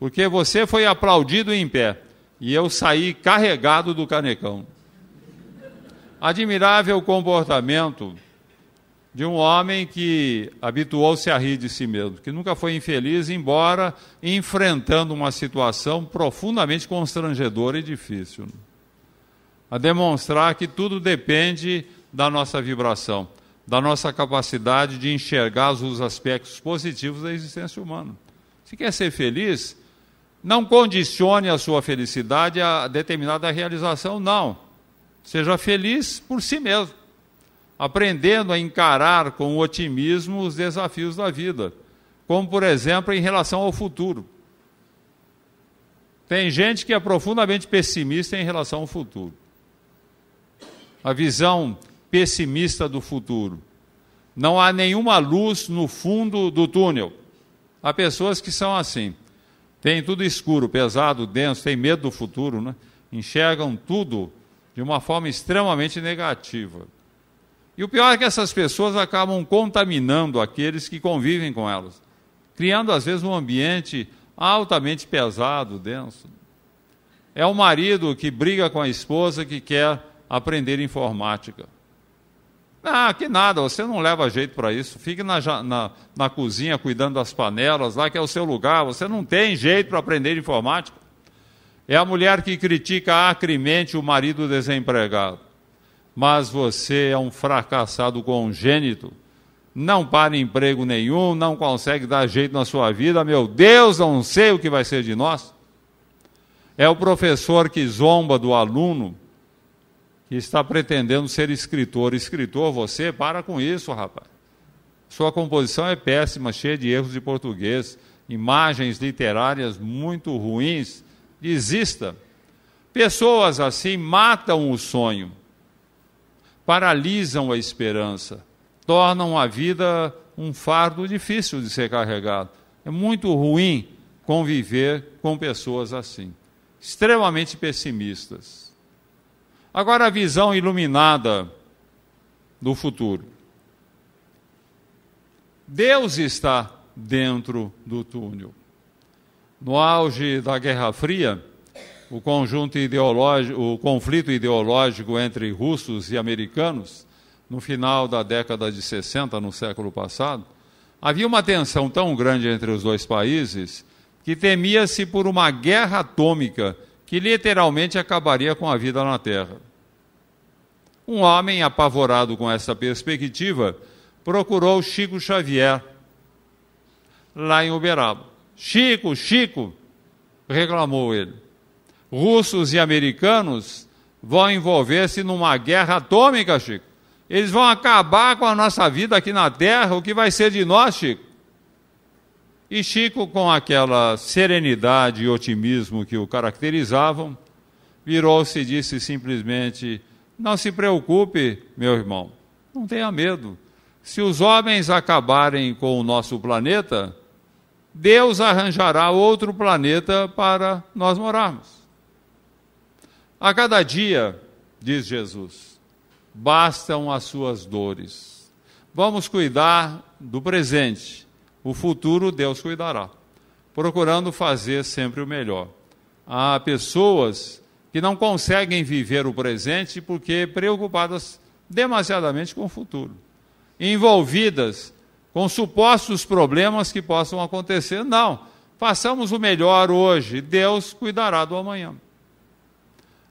porque você foi aplaudido em pé e eu saí carregado do canecão. Admirável comportamento de um homem que habituou-se a rir de si mesmo, que nunca foi infeliz, embora enfrentando uma situação profundamente constrangedora e difícil. A demonstrar que tudo depende da nossa vibração, da nossa capacidade de enxergar os aspectos positivos da existência humana. Se quer ser feliz, não condicione a sua felicidade a determinada realização, não. Seja feliz por si mesmo aprendendo a encarar com otimismo os desafios da vida, como, por exemplo, em relação ao futuro. Tem gente que é profundamente pessimista em relação ao futuro. A visão pessimista do futuro. Não há nenhuma luz no fundo do túnel. Há pessoas que são assim. Tem tudo escuro, pesado, denso, tem medo do futuro, né? enxergam tudo de uma forma extremamente negativa. E o pior é que essas pessoas acabam contaminando aqueles que convivem com elas, criando às vezes um ambiente altamente pesado, denso. É o marido que briga com a esposa que quer aprender informática. Ah, que nada, você não leva jeito para isso. Fique na, na, na, cozinha cuidando das panelas, lá que é o seu lugar. Você não tem jeito para aprender informática. É a mulher que critica acrimente o marido desempregado mas você é um fracassado congênito, não para emprego nenhum, não consegue dar jeito na sua vida, meu Deus, não sei o que vai ser de nós. É o professor que zomba do aluno que está pretendendo ser escritor. Escritor, você para com isso, rapaz. Sua composição é péssima, cheia de erros de português, imagens literárias muito ruins. Desista. Pessoas assim matam o sonho paralisam a esperança, tornam a vida um fardo difícil de ser carregado. É muito ruim conviver com pessoas assim, extremamente pessimistas. Agora, a visão iluminada do futuro. Deus está dentro do túnel. No auge da Guerra Fria, o conjunto ideológico, o conflito ideológico entre russos e americanos no final da década de 60, no século passado, havia uma tensão tão grande entre os dois países que temia-se por uma guerra atômica que literalmente acabaria com a vida na Terra. Um homem apavorado com essa perspectiva procurou Chico Xavier lá em Uberaba. Chico, Chico, reclamou ele russos e americanos vão envolver-se numa guerra atômica, Chico. Eles vão acabar com a nossa vida aqui na Terra, o que vai ser de nós, Chico? E Chico, com aquela serenidade e otimismo que o caracterizavam, virou-se e disse simplesmente: Não se preocupe, meu irmão, não tenha medo. Se os homens acabarem com o nosso planeta, Deus arranjará outro planeta para nós morarmos. A cada dia, diz Jesus, bastam as suas dores. Vamos cuidar do presente. O futuro Deus cuidará, procurando fazer sempre o melhor. Há pessoas que não conseguem viver o presente porque preocupadas demasiadamente com o futuro, envolvidas com supostos problemas que possam acontecer. Não, façamos o melhor hoje, Deus cuidará do amanhã.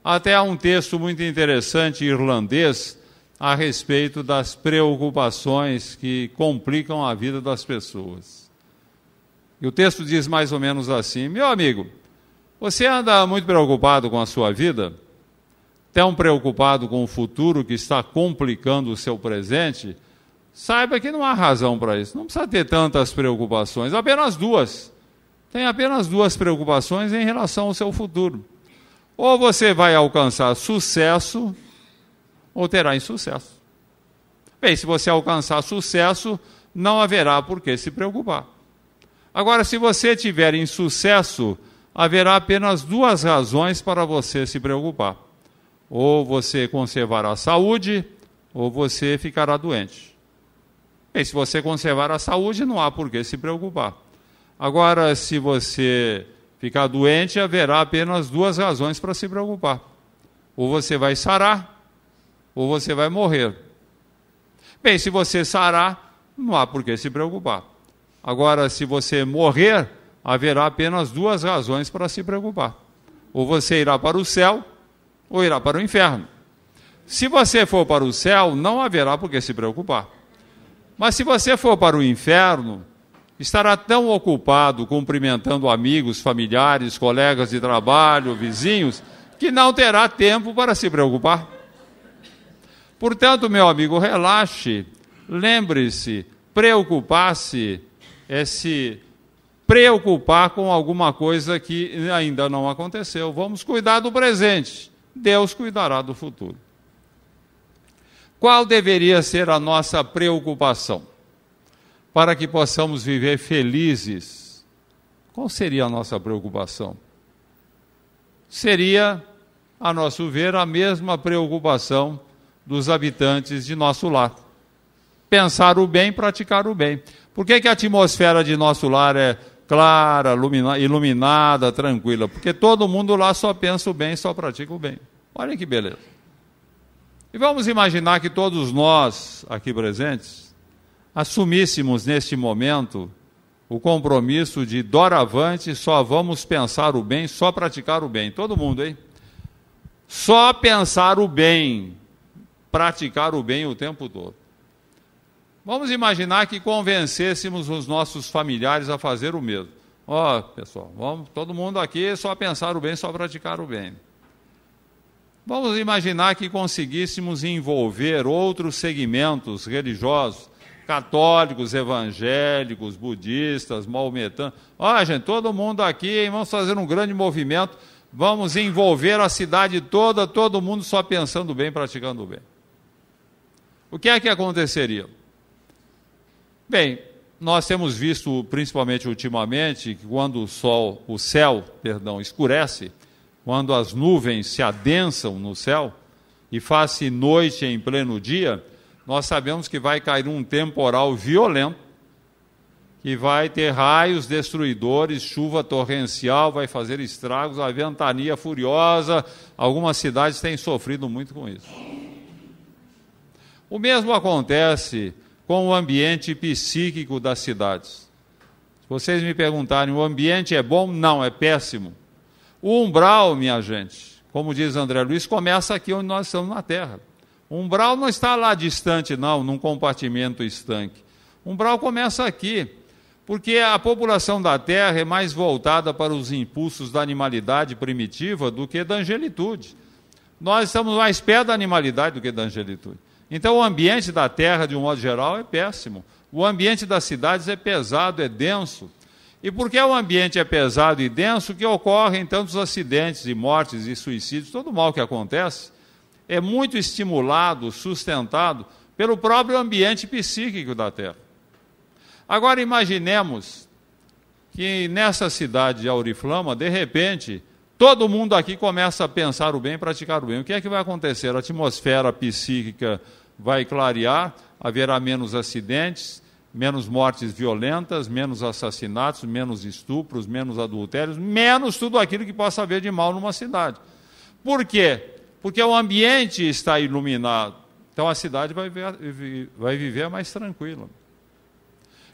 Até há um texto muito interessante irlandês a respeito das preocupações que complicam a vida das pessoas. E o texto diz mais ou menos assim: Meu amigo, você anda muito preocupado com a sua vida? Tão preocupado com o futuro que está complicando o seu presente? Saiba que não há razão para isso. Não precisa ter tantas preocupações, apenas duas. Tem apenas duas preocupações em relação ao seu futuro. Ou você vai alcançar sucesso, ou terá insucesso. Bem, se você alcançar sucesso, não haverá por que se preocupar. Agora, se você tiver insucesso, haverá apenas duas razões para você se preocupar: ou você conservará a saúde, ou você ficará doente. Bem, se você conservar a saúde, não há por que se preocupar. Agora, se você ficar doente, haverá apenas duas razões para se preocupar: ou você vai sarar, ou você vai morrer. Bem, se você sarar, não há por que se preocupar. Agora, se você morrer, haverá apenas duas razões para se preocupar: ou você irá para o céu, ou irá para o inferno. Se você for para o céu, não haverá por que se preocupar. Mas se você for para o inferno, estará tão ocupado cumprimentando amigos, familiares, colegas de trabalho, vizinhos, que não terá tempo para se preocupar. Portanto, meu amigo, relaxe, lembre-se, preocupar-se é se preocupar com alguma coisa que ainda não aconteceu. Vamos cuidar do presente, Deus cuidará do futuro. Qual deveria ser a nossa preocupação? para que possamos viver felizes, qual seria a nossa preocupação? Seria, a nosso ver, a mesma preocupação dos habitantes de nosso lar. Pensar o bem, praticar o bem. Por que, que a atmosfera de nosso lar é clara, iluminada, tranquila? Porque todo mundo lá só pensa o bem, só pratica o bem. Olha que beleza. E vamos imaginar que todos nós aqui presentes assumíssemos neste momento o compromisso de doravante, só vamos pensar o bem, só praticar o bem. Todo mundo, hein? Só pensar o bem, praticar o bem o tempo todo. Vamos imaginar que convencêssemos os nossos familiares a fazer o mesmo. Ó, oh, pessoal, vamos, todo mundo aqui só pensar o bem, só praticar o bem. Vamos imaginar que conseguíssemos envolver outros segmentos religiosos católicos, evangélicos, budistas, maometanos. Ó, gente, todo mundo aqui, hein? vamos fazer um grande movimento, vamos envolver a cidade toda, todo mundo só pensando bem, praticando bem. O que é que aconteceria? Bem, nós temos visto, principalmente ultimamente, que quando o sol, o céu, perdão, escurece, quando as nuvens se adensam no céu e faz-se noite em pleno dia, nós sabemos que vai cair um temporal violento, que vai ter raios destruidores, chuva torrencial, vai fazer estragos, a ventania furiosa. Algumas cidades têm sofrido muito com isso. O mesmo acontece com o ambiente psíquico das cidades. Se vocês me perguntarem, o ambiente é bom? Não, é péssimo. O umbral, minha gente, como diz André Luiz, começa aqui onde nós estamos na Terra. Umbral não está lá distante, não, num compartimento estanque. Umbral começa aqui, porque a população da Terra é mais voltada para os impulsos da animalidade primitiva do que da angelitude. Nós estamos mais perto da animalidade do que da angelitude. Então, o ambiente da Terra, de um modo geral, é péssimo. O ambiente das cidades é pesado, é denso. E porque o ambiente é pesado e denso, que ocorrem tantos acidentes e mortes e suicídios, todo o mal que acontece é muito estimulado, sustentado pelo próprio ambiente psíquico da Terra. Agora imaginemos que nessa cidade de Auriflama, de repente, todo mundo aqui começa a pensar o bem, praticar o bem. O que é que vai acontecer? A atmosfera psíquica vai clarear, haverá menos acidentes, menos mortes violentas, menos assassinatos, menos estupros, menos adultérios, menos tudo aquilo que possa haver de mal numa cidade. Por quê? porque o ambiente está iluminado. Então a cidade vai, ver, vai viver mais tranquila.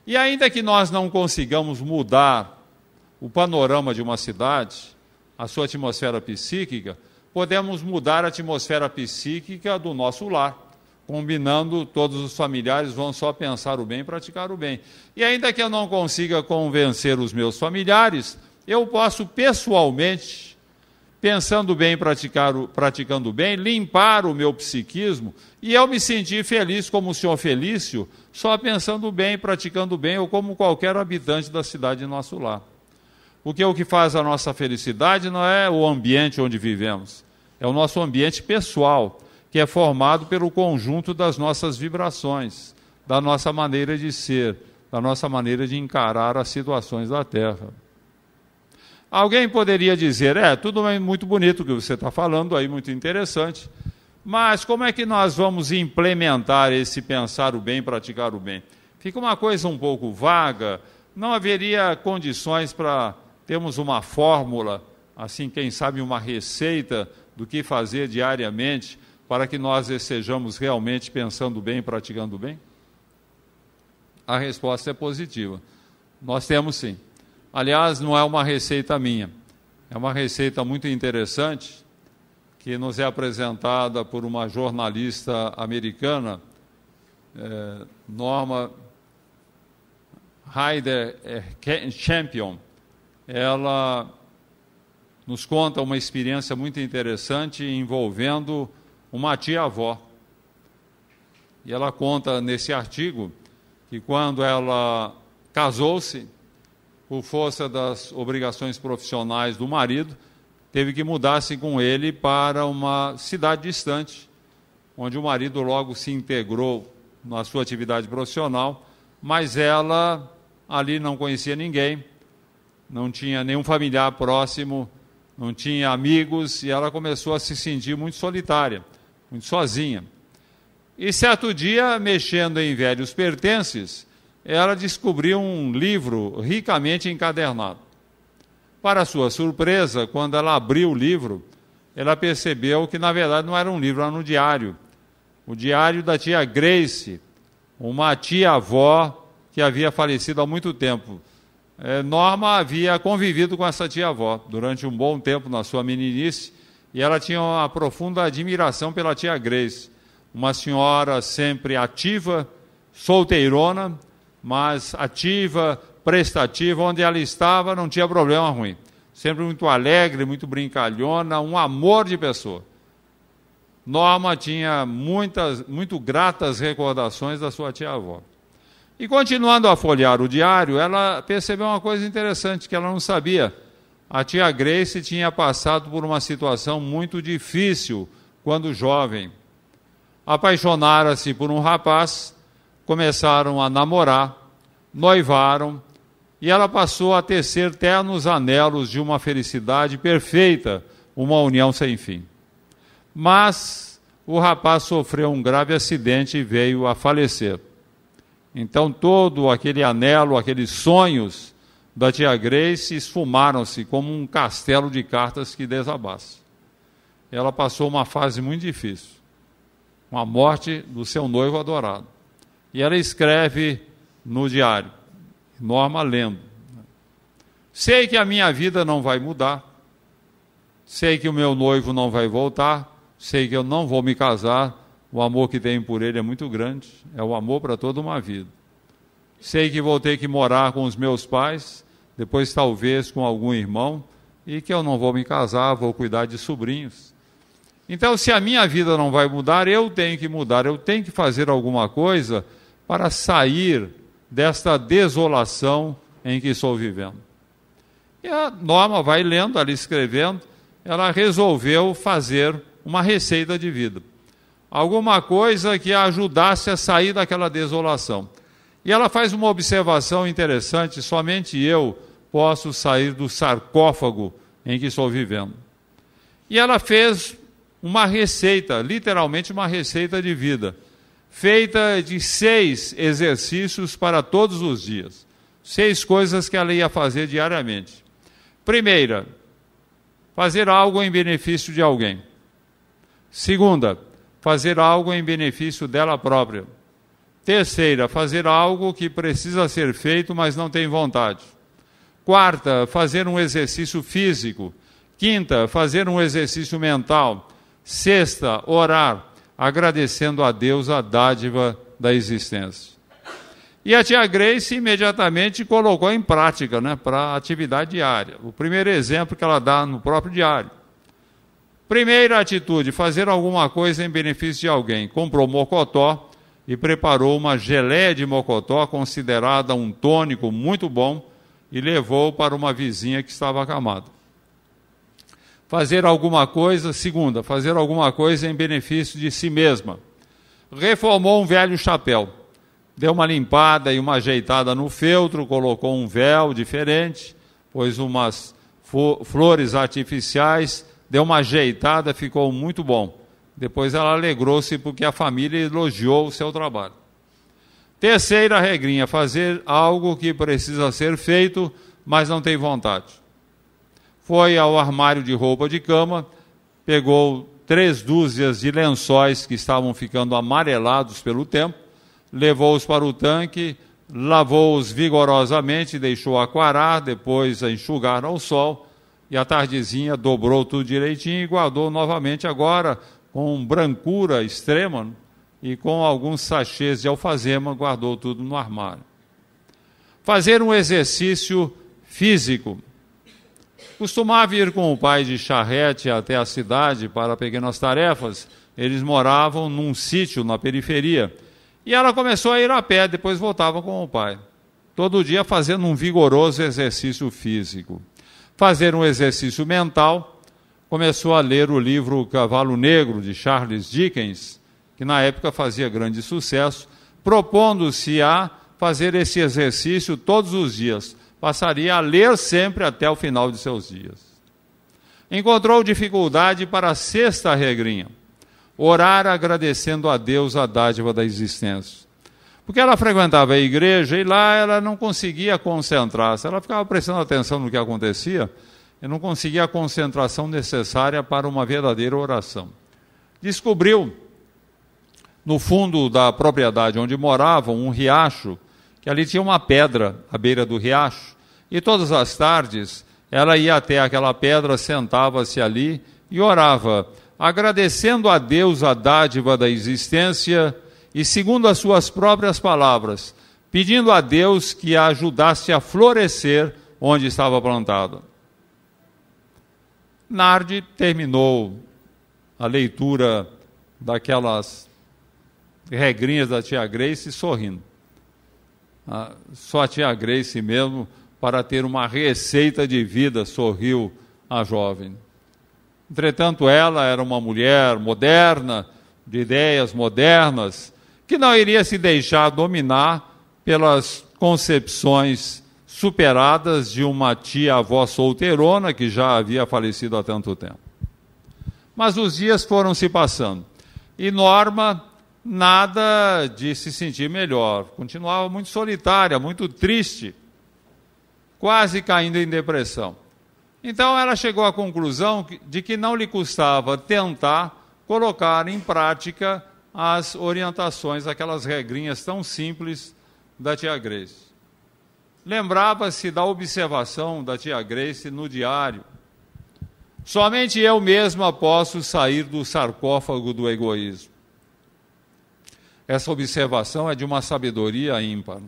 E ainda que nós não consigamos mudar o panorama de uma cidade, a sua atmosfera psíquica, podemos mudar a atmosfera psíquica do nosso lar. Combinando, todos os familiares vão só pensar o bem e praticar o bem. E ainda que eu não consiga convencer os meus familiares, eu posso pessoalmente pensando bem, praticar o, praticando bem, limpar o meu psiquismo e eu me sentir feliz como o senhor Felício, só pensando bem, praticando bem, ou como qualquer habitante da cidade de nosso lar. Porque o que faz a nossa felicidade não é o ambiente onde vivemos, é o nosso ambiente pessoal, que é formado pelo conjunto das nossas vibrações, da nossa maneira de ser, da nossa maneira de encarar as situações da Terra. Alguém poderia dizer: é, tudo é muito bonito o que você está falando, aí muito interessante, mas como é que nós vamos implementar esse pensar o bem, praticar o bem? Fica uma coisa um pouco vaga, não haveria condições para termos uma fórmula, assim, quem sabe uma receita do que fazer diariamente para que nós estejamos realmente pensando bem, praticando bem? A resposta é positiva. Nós temos sim. Aliás, não é uma receita minha, é uma receita muito interessante que nos é apresentada por uma jornalista americana, eh, Norma Heider é, Champion. Ela nos conta uma experiência muito interessante envolvendo uma tia-avó. E ela conta nesse artigo que quando ela casou-se, por força das obrigações profissionais do marido, teve que mudar-se com ele para uma cidade distante, onde o marido logo se integrou na sua atividade profissional, mas ela ali não conhecia ninguém, não tinha nenhum familiar próximo, não tinha amigos e ela começou a se sentir muito solitária, muito sozinha. E certo dia, mexendo em velhos pertences, ela descobriu um livro ricamente encadernado. Para sua surpresa, quando ela abriu o livro, ela percebeu que, na verdade, não era um livro, era um diário. O diário da tia Grace, uma tia-avó que havia falecido há muito tempo. É, Norma havia convivido com essa tia-avó durante um bom tempo na sua meninice e ela tinha uma profunda admiração pela tia Grace, uma senhora sempre ativa, solteirona, mas ativa, prestativa, onde ela estava não tinha problema ruim. Sempre muito alegre, muito brincalhona, um amor de pessoa. Norma tinha muitas, muito gratas recordações da sua tia-avó. E continuando a folhear o diário, ela percebeu uma coisa interessante que ela não sabia. A tia Grace tinha passado por uma situação muito difícil quando jovem. Apaixonara-se por um rapaz começaram a namorar, noivaram, e ela passou a tecer ternos anelos de uma felicidade perfeita, uma união sem fim. Mas o rapaz sofreu um grave acidente e veio a falecer. Então todo aquele anelo, aqueles sonhos da tia Grace esfumaram-se como um castelo de cartas que desabasse. Ela passou uma fase muito difícil, com a morte do seu noivo adorado. E ela escreve no diário, Norma lendo. Sei que a minha vida não vai mudar, sei que o meu noivo não vai voltar, sei que eu não vou me casar, o amor que tenho por ele é muito grande, é o amor para toda uma vida. Sei que vou ter que morar com os meus pais, depois talvez com algum irmão, e que eu não vou me casar, vou cuidar de sobrinhos. Então, se a minha vida não vai mudar, eu tenho que mudar, eu tenho que fazer alguma coisa para sair desta desolação em que estou vivendo. E a Norma vai lendo, ali escrevendo, ela resolveu fazer uma receita de vida. Alguma coisa que a ajudasse a sair daquela desolação. E ela faz uma observação interessante: somente eu posso sair do sarcófago em que estou vivendo. E ela fez uma receita, literalmente uma receita de vida feita de seis exercícios para todos os dias. Seis coisas que ela ia fazer diariamente. Primeira, fazer algo em benefício de alguém. Segunda, fazer algo em benefício dela própria. Terceira, fazer algo que precisa ser feito, mas não tem vontade. Quarta, fazer um exercício físico. Quinta, fazer um exercício mental. Sexta, orar agradecendo a Deus a dádiva da existência. E a tia Grace imediatamente colocou em prática né, para a atividade diária. O primeiro exemplo que ela dá no próprio diário. Primeira atitude: fazer alguma coisa em benefício de alguém. Comprou mocotó e preparou uma geleia de mocotó, considerada um tônico muito bom, e levou para uma vizinha que estava acamada fazer alguma coisa, segunda, fazer alguma coisa em benefício de si mesma. Reformou um velho chapéu, deu uma limpada e uma ajeitada no feltro, colocou um véu diferente, pôs umas flores artificiais, deu uma ajeitada, ficou muito bom. Depois ela alegrou-se porque a família elogiou o seu trabalho. Terceira regrinha: fazer algo que precisa ser feito, mas não tem vontade foi ao armário de roupa de cama, pegou três dúzias de lençóis que estavam ficando amarelados pelo tempo, levou-os para o tanque, lavou-os vigorosamente, deixou aquarar, depois a enxugar ao sol, e à tardezinha dobrou tudo direitinho e guardou novamente agora com brancura extrema né, e com alguns sachês de alfazema, guardou tudo no armário. Fazer um exercício físico Costumava ir com o pai de charrete até a cidade para pequenas tarefas. Eles moravam num sítio na periferia. E ela começou a ir a pé, depois voltava com o pai. Todo dia fazendo um vigoroso exercício físico. Fazer um exercício mental, começou a ler o livro Cavalo Negro, de Charles Dickens, que na época fazia grande sucesso, propondo-se a fazer esse exercício todos os dias passaria a ler sempre até o final de seus dias. Encontrou dificuldade para a sexta regrinha, orar agradecendo a Deus a dádiva da existência. Porque ela frequentava a igreja e lá ela não conseguia concentrar-se, ela ficava prestando atenção no que acontecia e não conseguia a concentração necessária para uma verdadeira oração. Descobriu, no fundo da propriedade onde moravam, um riacho, que ali tinha uma pedra à beira do riacho, e todas as tardes ela ia até aquela pedra, sentava-se ali e orava, agradecendo a Deus a dádiva da existência e, segundo as suas próprias palavras, pedindo a Deus que a ajudasse a florescer onde estava plantada. Nardi terminou a leitura daquelas regrinhas da tia Grace sorrindo. Ah, só a tia Grace mesmo para ter uma receita de vida, sorriu a jovem. Entretanto, ela era uma mulher moderna, de ideias modernas, que não iria se deixar dominar pelas concepções superadas de uma tia-avó solteirona que já havia falecido há tanto tempo. Mas os dias foram se passando e Norma nada de se sentir melhor, continuava muito solitária, muito triste quase caindo em depressão. Então ela chegou à conclusão de que não lhe custava tentar colocar em prática as orientações, aquelas regrinhas tão simples da tia Grace. Lembrava-se da observação da tia Grace no diário. Somente eu mesma posso sair do sarcófago do egoísmo. Essa observação é de uma sabedoria ímpar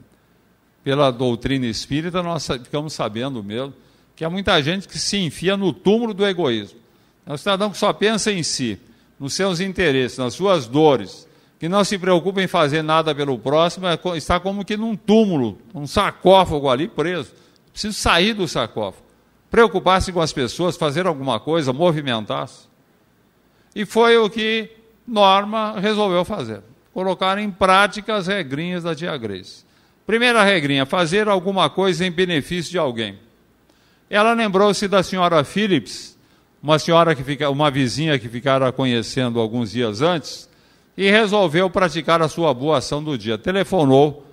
pela doutrina espírita, nós ficamos sabendo mesmo que há muita gente que se enfia no túmulo do egoísmo. É um cidadão que só pensa em si, nos seus interesses, nas suas dores, que não se preocupa em fazer nada pelo próximo, é está como que num túmulo, um sarcófago ali preso. Preciso sair do sarcófago. Preocupar-se com as pessoas, fazer alguma coisa, movimentar-se. E foi o que Norma resolveu fazer. Colocar em prática as regrinhas da Tia Grace. Primeira regrinha, fazer alguma coisa em benefício de alguém. Ela lembrou-se da senhora Phillips, uma senhora que fica, uma vizinha que ficara conhecendo alguns dias antes, e resolveu praticar a sua boa ação do dia. Telefonou,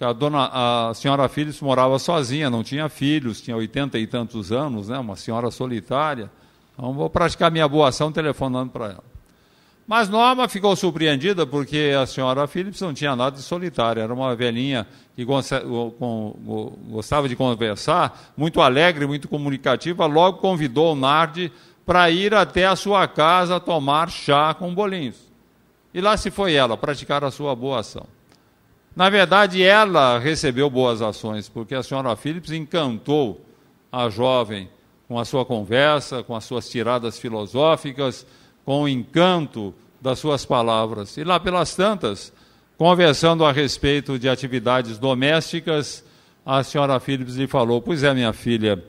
a, dona, a senhora Phillips morava sozinha, não tinha filhos, tinha oitenta e tantos anos, né, uma senhora solitária. Então vou praticar minha boa ação telefonando para ela. Mas Norma ficou surpreendida porque a senhora Phillips não tinha nada de solitária, era uma velhinha que gostava de conversar, muito alegre, muito comunicativa, logo convidou o Nardi para ir até a sua casa tomar chá com bolinhos. E lá se foi ela, praticar a sua boa ação. Na verdade, ela recebeu boas ações, porque a senhora Phillips encantou a jovem com a sua conversa, com as suas tiradas filosóficas, com o encanto das suas palavras. E lá pelas tantas, conversando a respeito de atividades domésticas, a senhora Phillips lhe falou: Pois é, minha filha,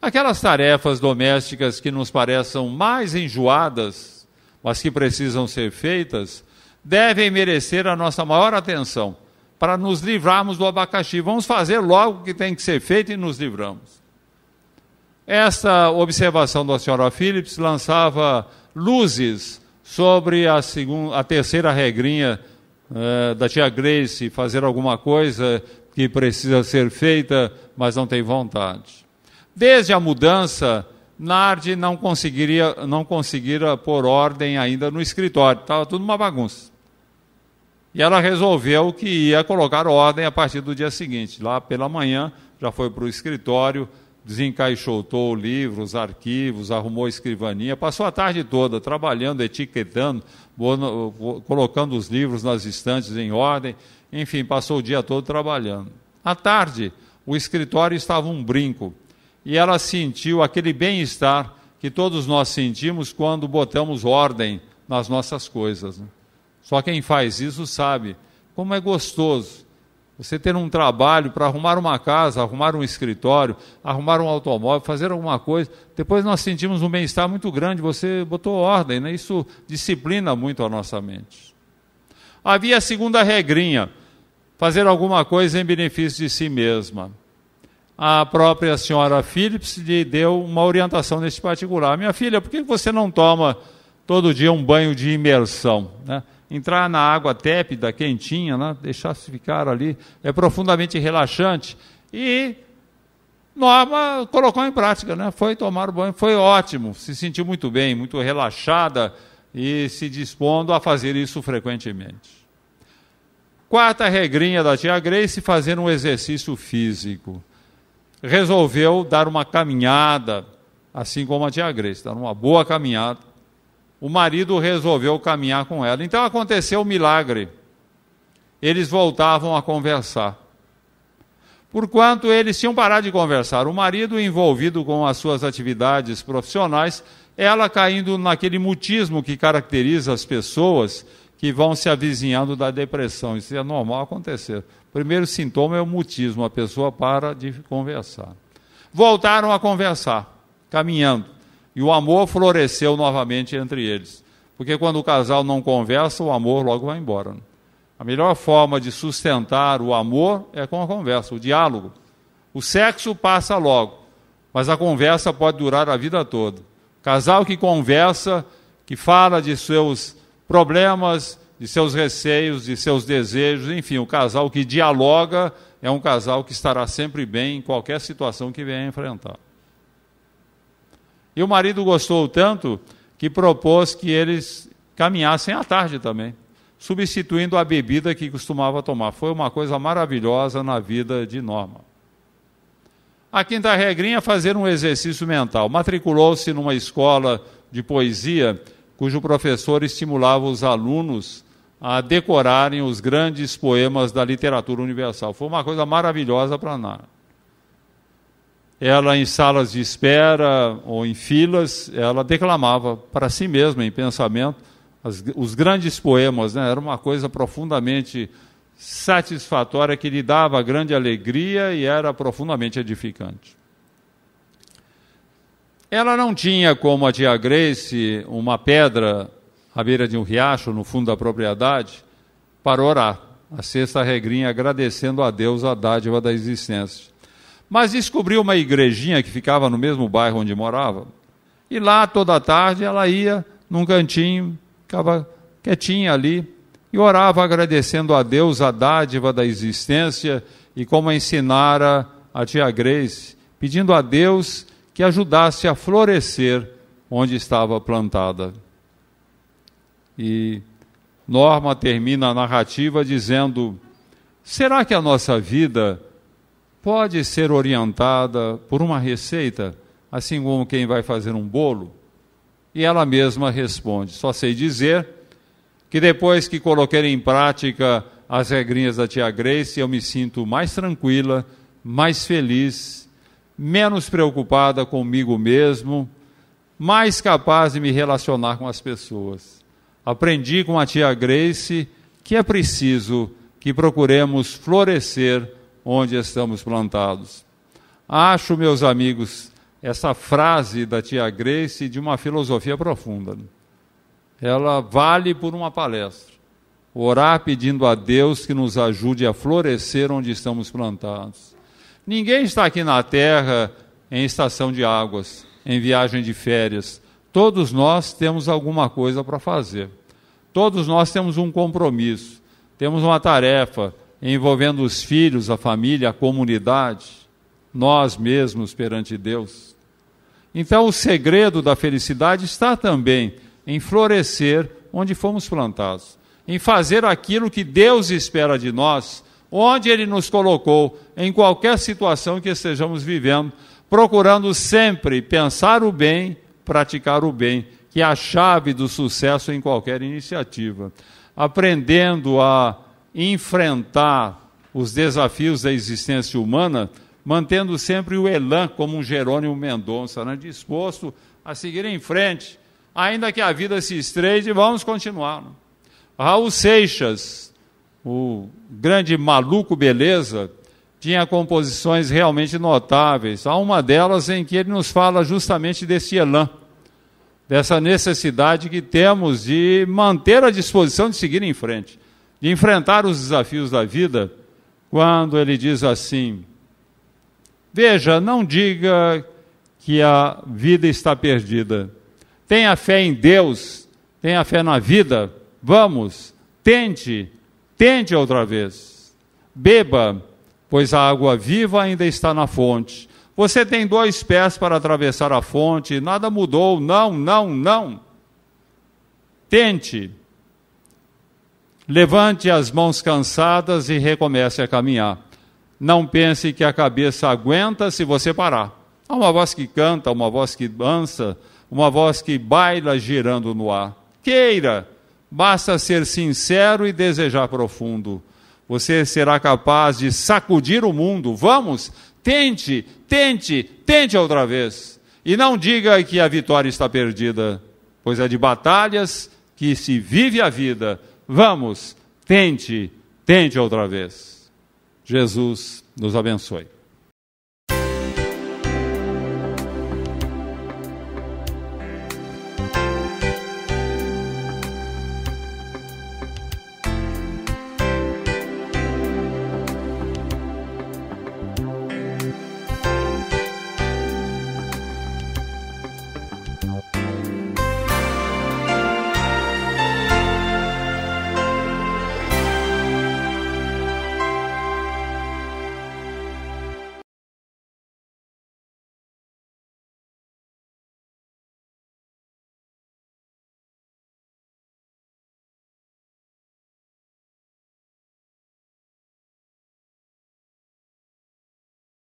aquelas tarefas domésticas que nos pareçam mais enjoadas, mas que precisam ser feitas, devem merecer a nossa maior atenção para nos livrarmos do abacaxi. Vamos fazer logo o que tem que ser feito e nos livramos. Esta observação da senhora Phillips lançava luzes sobre a, segunda, a terceira regrinha eh, da tia Grace, fazer alguma coisa que precisa ser feita, mas não tem vontade. Desde a mudança, Nardi não conseguiria, não conseguira pôr ordem ainda no escritório, estava tudo uma bagunça. E ela resolveu que ia colocar ordem a partir do dia seguinte. Lá pela manhã, já foi para o escritório, desencaixotou livros, arquivos, arrumou escrivaninha, passou a tarde toda trabalhando, etiquetando, colocando os livros nas estantes em ordem, enfim, passou o dia todo trabalhando. À tarde, o escritório estava um brinco e ela sentiu aquele bem-estar que todos nós sentimos quando botamos ordem nas nossas coisas. Né? Só quem faz isso sabe como é gostoso você ter um trabalho para arrumar uma casa, arrumar um escritório, arrumar um automóvel, fazer alguma coisa. Depois nós sentimos um bem-estar muito grande, você botou ordem, né? isso disciplina muito a nossa mente. Havia a segunda regrinha, fazer alguma coisa em benefício de si mesma. A própria senhora Phillips lhe deu uma orientação neste particular. Minha filha, por que você não toma todo dia um banho de imersão? Né? entrar na água tépida, quentinha, né? deixar-se ficar ali, é profundamente relaxante. E Norma colocou em prática, né? foi tomar o banho, foi ótimo, se sentiu muito bem, muito relaxada e se dispondo a fazer isso frequentemente. Quarta regrinha da tia Grace, fazer um exercício físico. Resolveu dar uma caminhada, assim como a tia Grace, dar uma boa caminhada o marido resolveu caminhar com ela. Então aconteceu um milagre. Eles voltavam a conversar. Porquanto eles tinham parado de conversar, o marido envolvido com as suas atividades profissionais, ela caindo naquele mutismo que caracteriza as pessoas que vão se avizinhando da depressão. Isso é normal acontecer. O primeiro sintoma é o mutismo, a pessoa para de conversar. Voltaram a conversar, caminhando. E o amor floresceu novamente entre eles. Porque quando o casal não conversa, o amor logo vai embora. A melhor forma de sustentar o amor é com a conversa, o diálogo. O sexo passa logo, mas a conversa pode durar a vida toda. Casal que conversa, que fala de seus problemas, de seus receios, de seus desejos, enfim, o casal que dialoga é um casal que estará sempre bem em qualquer situação que venha enfrentar. E o marido gostou tanto que propôs que eles caminhassem à tarde também, substituindo a bebida que costumava tomar. Foi uma coisa maravilhosa na vida de Norma. A quinta regrinha é fazer um exercício mental. Matriculou-se numa escola de poesia cujo professor estimulava os alunos a decorarem os grandes poemas da literatura universal. Foi uma coisa maravilhosa para Nara ela em salas de espera ou em filas, ela declamava para si mesma em pensamento as, os grandes poemas, né? Era uma coisa profundamente satisfatória que lhe dava grande alegria e era profundamente edificante. Ela não tinha, como a tia Grace, uma pedra à beira de um riacho, no fundo da propriedade, para orar. A sexta regrinha agradecendo a Deus a dádiva da existência. Mas descobriu uma igrejinha que ficava no mesmo bairro onde morava. E lá, toda tarde, ela ia num cantinho, ficava quietinha ali, e orava agradecendo a Deus a dádiva da existência e como ensinara a tia Grace, pedindo a Deus que ajudasse a florescer onde estava plantada. E Norma termina a narrativa dizendo: será que a nossa vida pode ser orientada por uma receita, assim como quem vai fazer um bolo? E ela mesma responde: Só sei dizer que depois que coloquei em prática as regrinhas da tia Grace, eu me sinto mais tranquila, mais feliz, menos preocupada comigo mesmo, mais capaz de me relacionar com as pessoas. Aprendi com a tia Grace que é preciso que procuremos florescer onde estamos plantados. Acho, meus amigos, essa frase da tia Grace de uma filosofia profunda. Ela vale por uma palestra. Orar pedindo a Deus que nos ajude a florescer onde estamos plantados. Ninguém está aqui na terra em estação de águas, em viagem de férias. Todos nós temos alguma coisa para fazer. Todos nós temos um compromisso, temos uma tarefa, envolvendo os filhos, a família, a comunidade, nós mesmos perante Deus. Então, o segredo da felicidade está também em florescer onde fomos plantados, em fazer aquilo que Deus espera de nós, onde Ele nos colocou, em qualquer situação que estejamos vivendo, procurando sempre pensar o bem, praticar o bem, que é a chave do sucesso em qualquer iniciativa. Aprendendo a enfrentar os desafios da existência humana, mantendo sempre o elan como um Jerônimo Mendonça, né? disposto a seguir em frente, ainda que a vida se estreite, vamos continuar. Né? Raul Seixas, o grande maluco beleza, tinha composições realmente notáveis. Há uma delas em que ele nos fala justamente desse elan, dessa necessidade que temos de manter a disposição de seguir em frente de enfrentar os desafios da vida, quando ele diz assim: Veja, não diga que a vida está perdida. Tenha fé em Deus, tenha fé na vida. Vamos, tente, tente outra vez. Beba, pois a água viva ainda está na fonte. Você tem dois pés para atravessar a fonte, nada mudou. Não, não, não. Tente Levante as mãos cansadas e recomece a caminhar. Não pense que a cabeça aguenta se você parar. Há uma voz que canta, uma voz que dança, uma voz que baila girando no ar. Queira, basta ser sincero e desejar profundo. Você será capaz de sacudir o mundo. Vamos, tente, tente, tente outra vez. E não diga que a vitória está perdida, pois é de batalhas que se vive a vida Vamos, tente, tente outra vez. Jesus nos abençoe.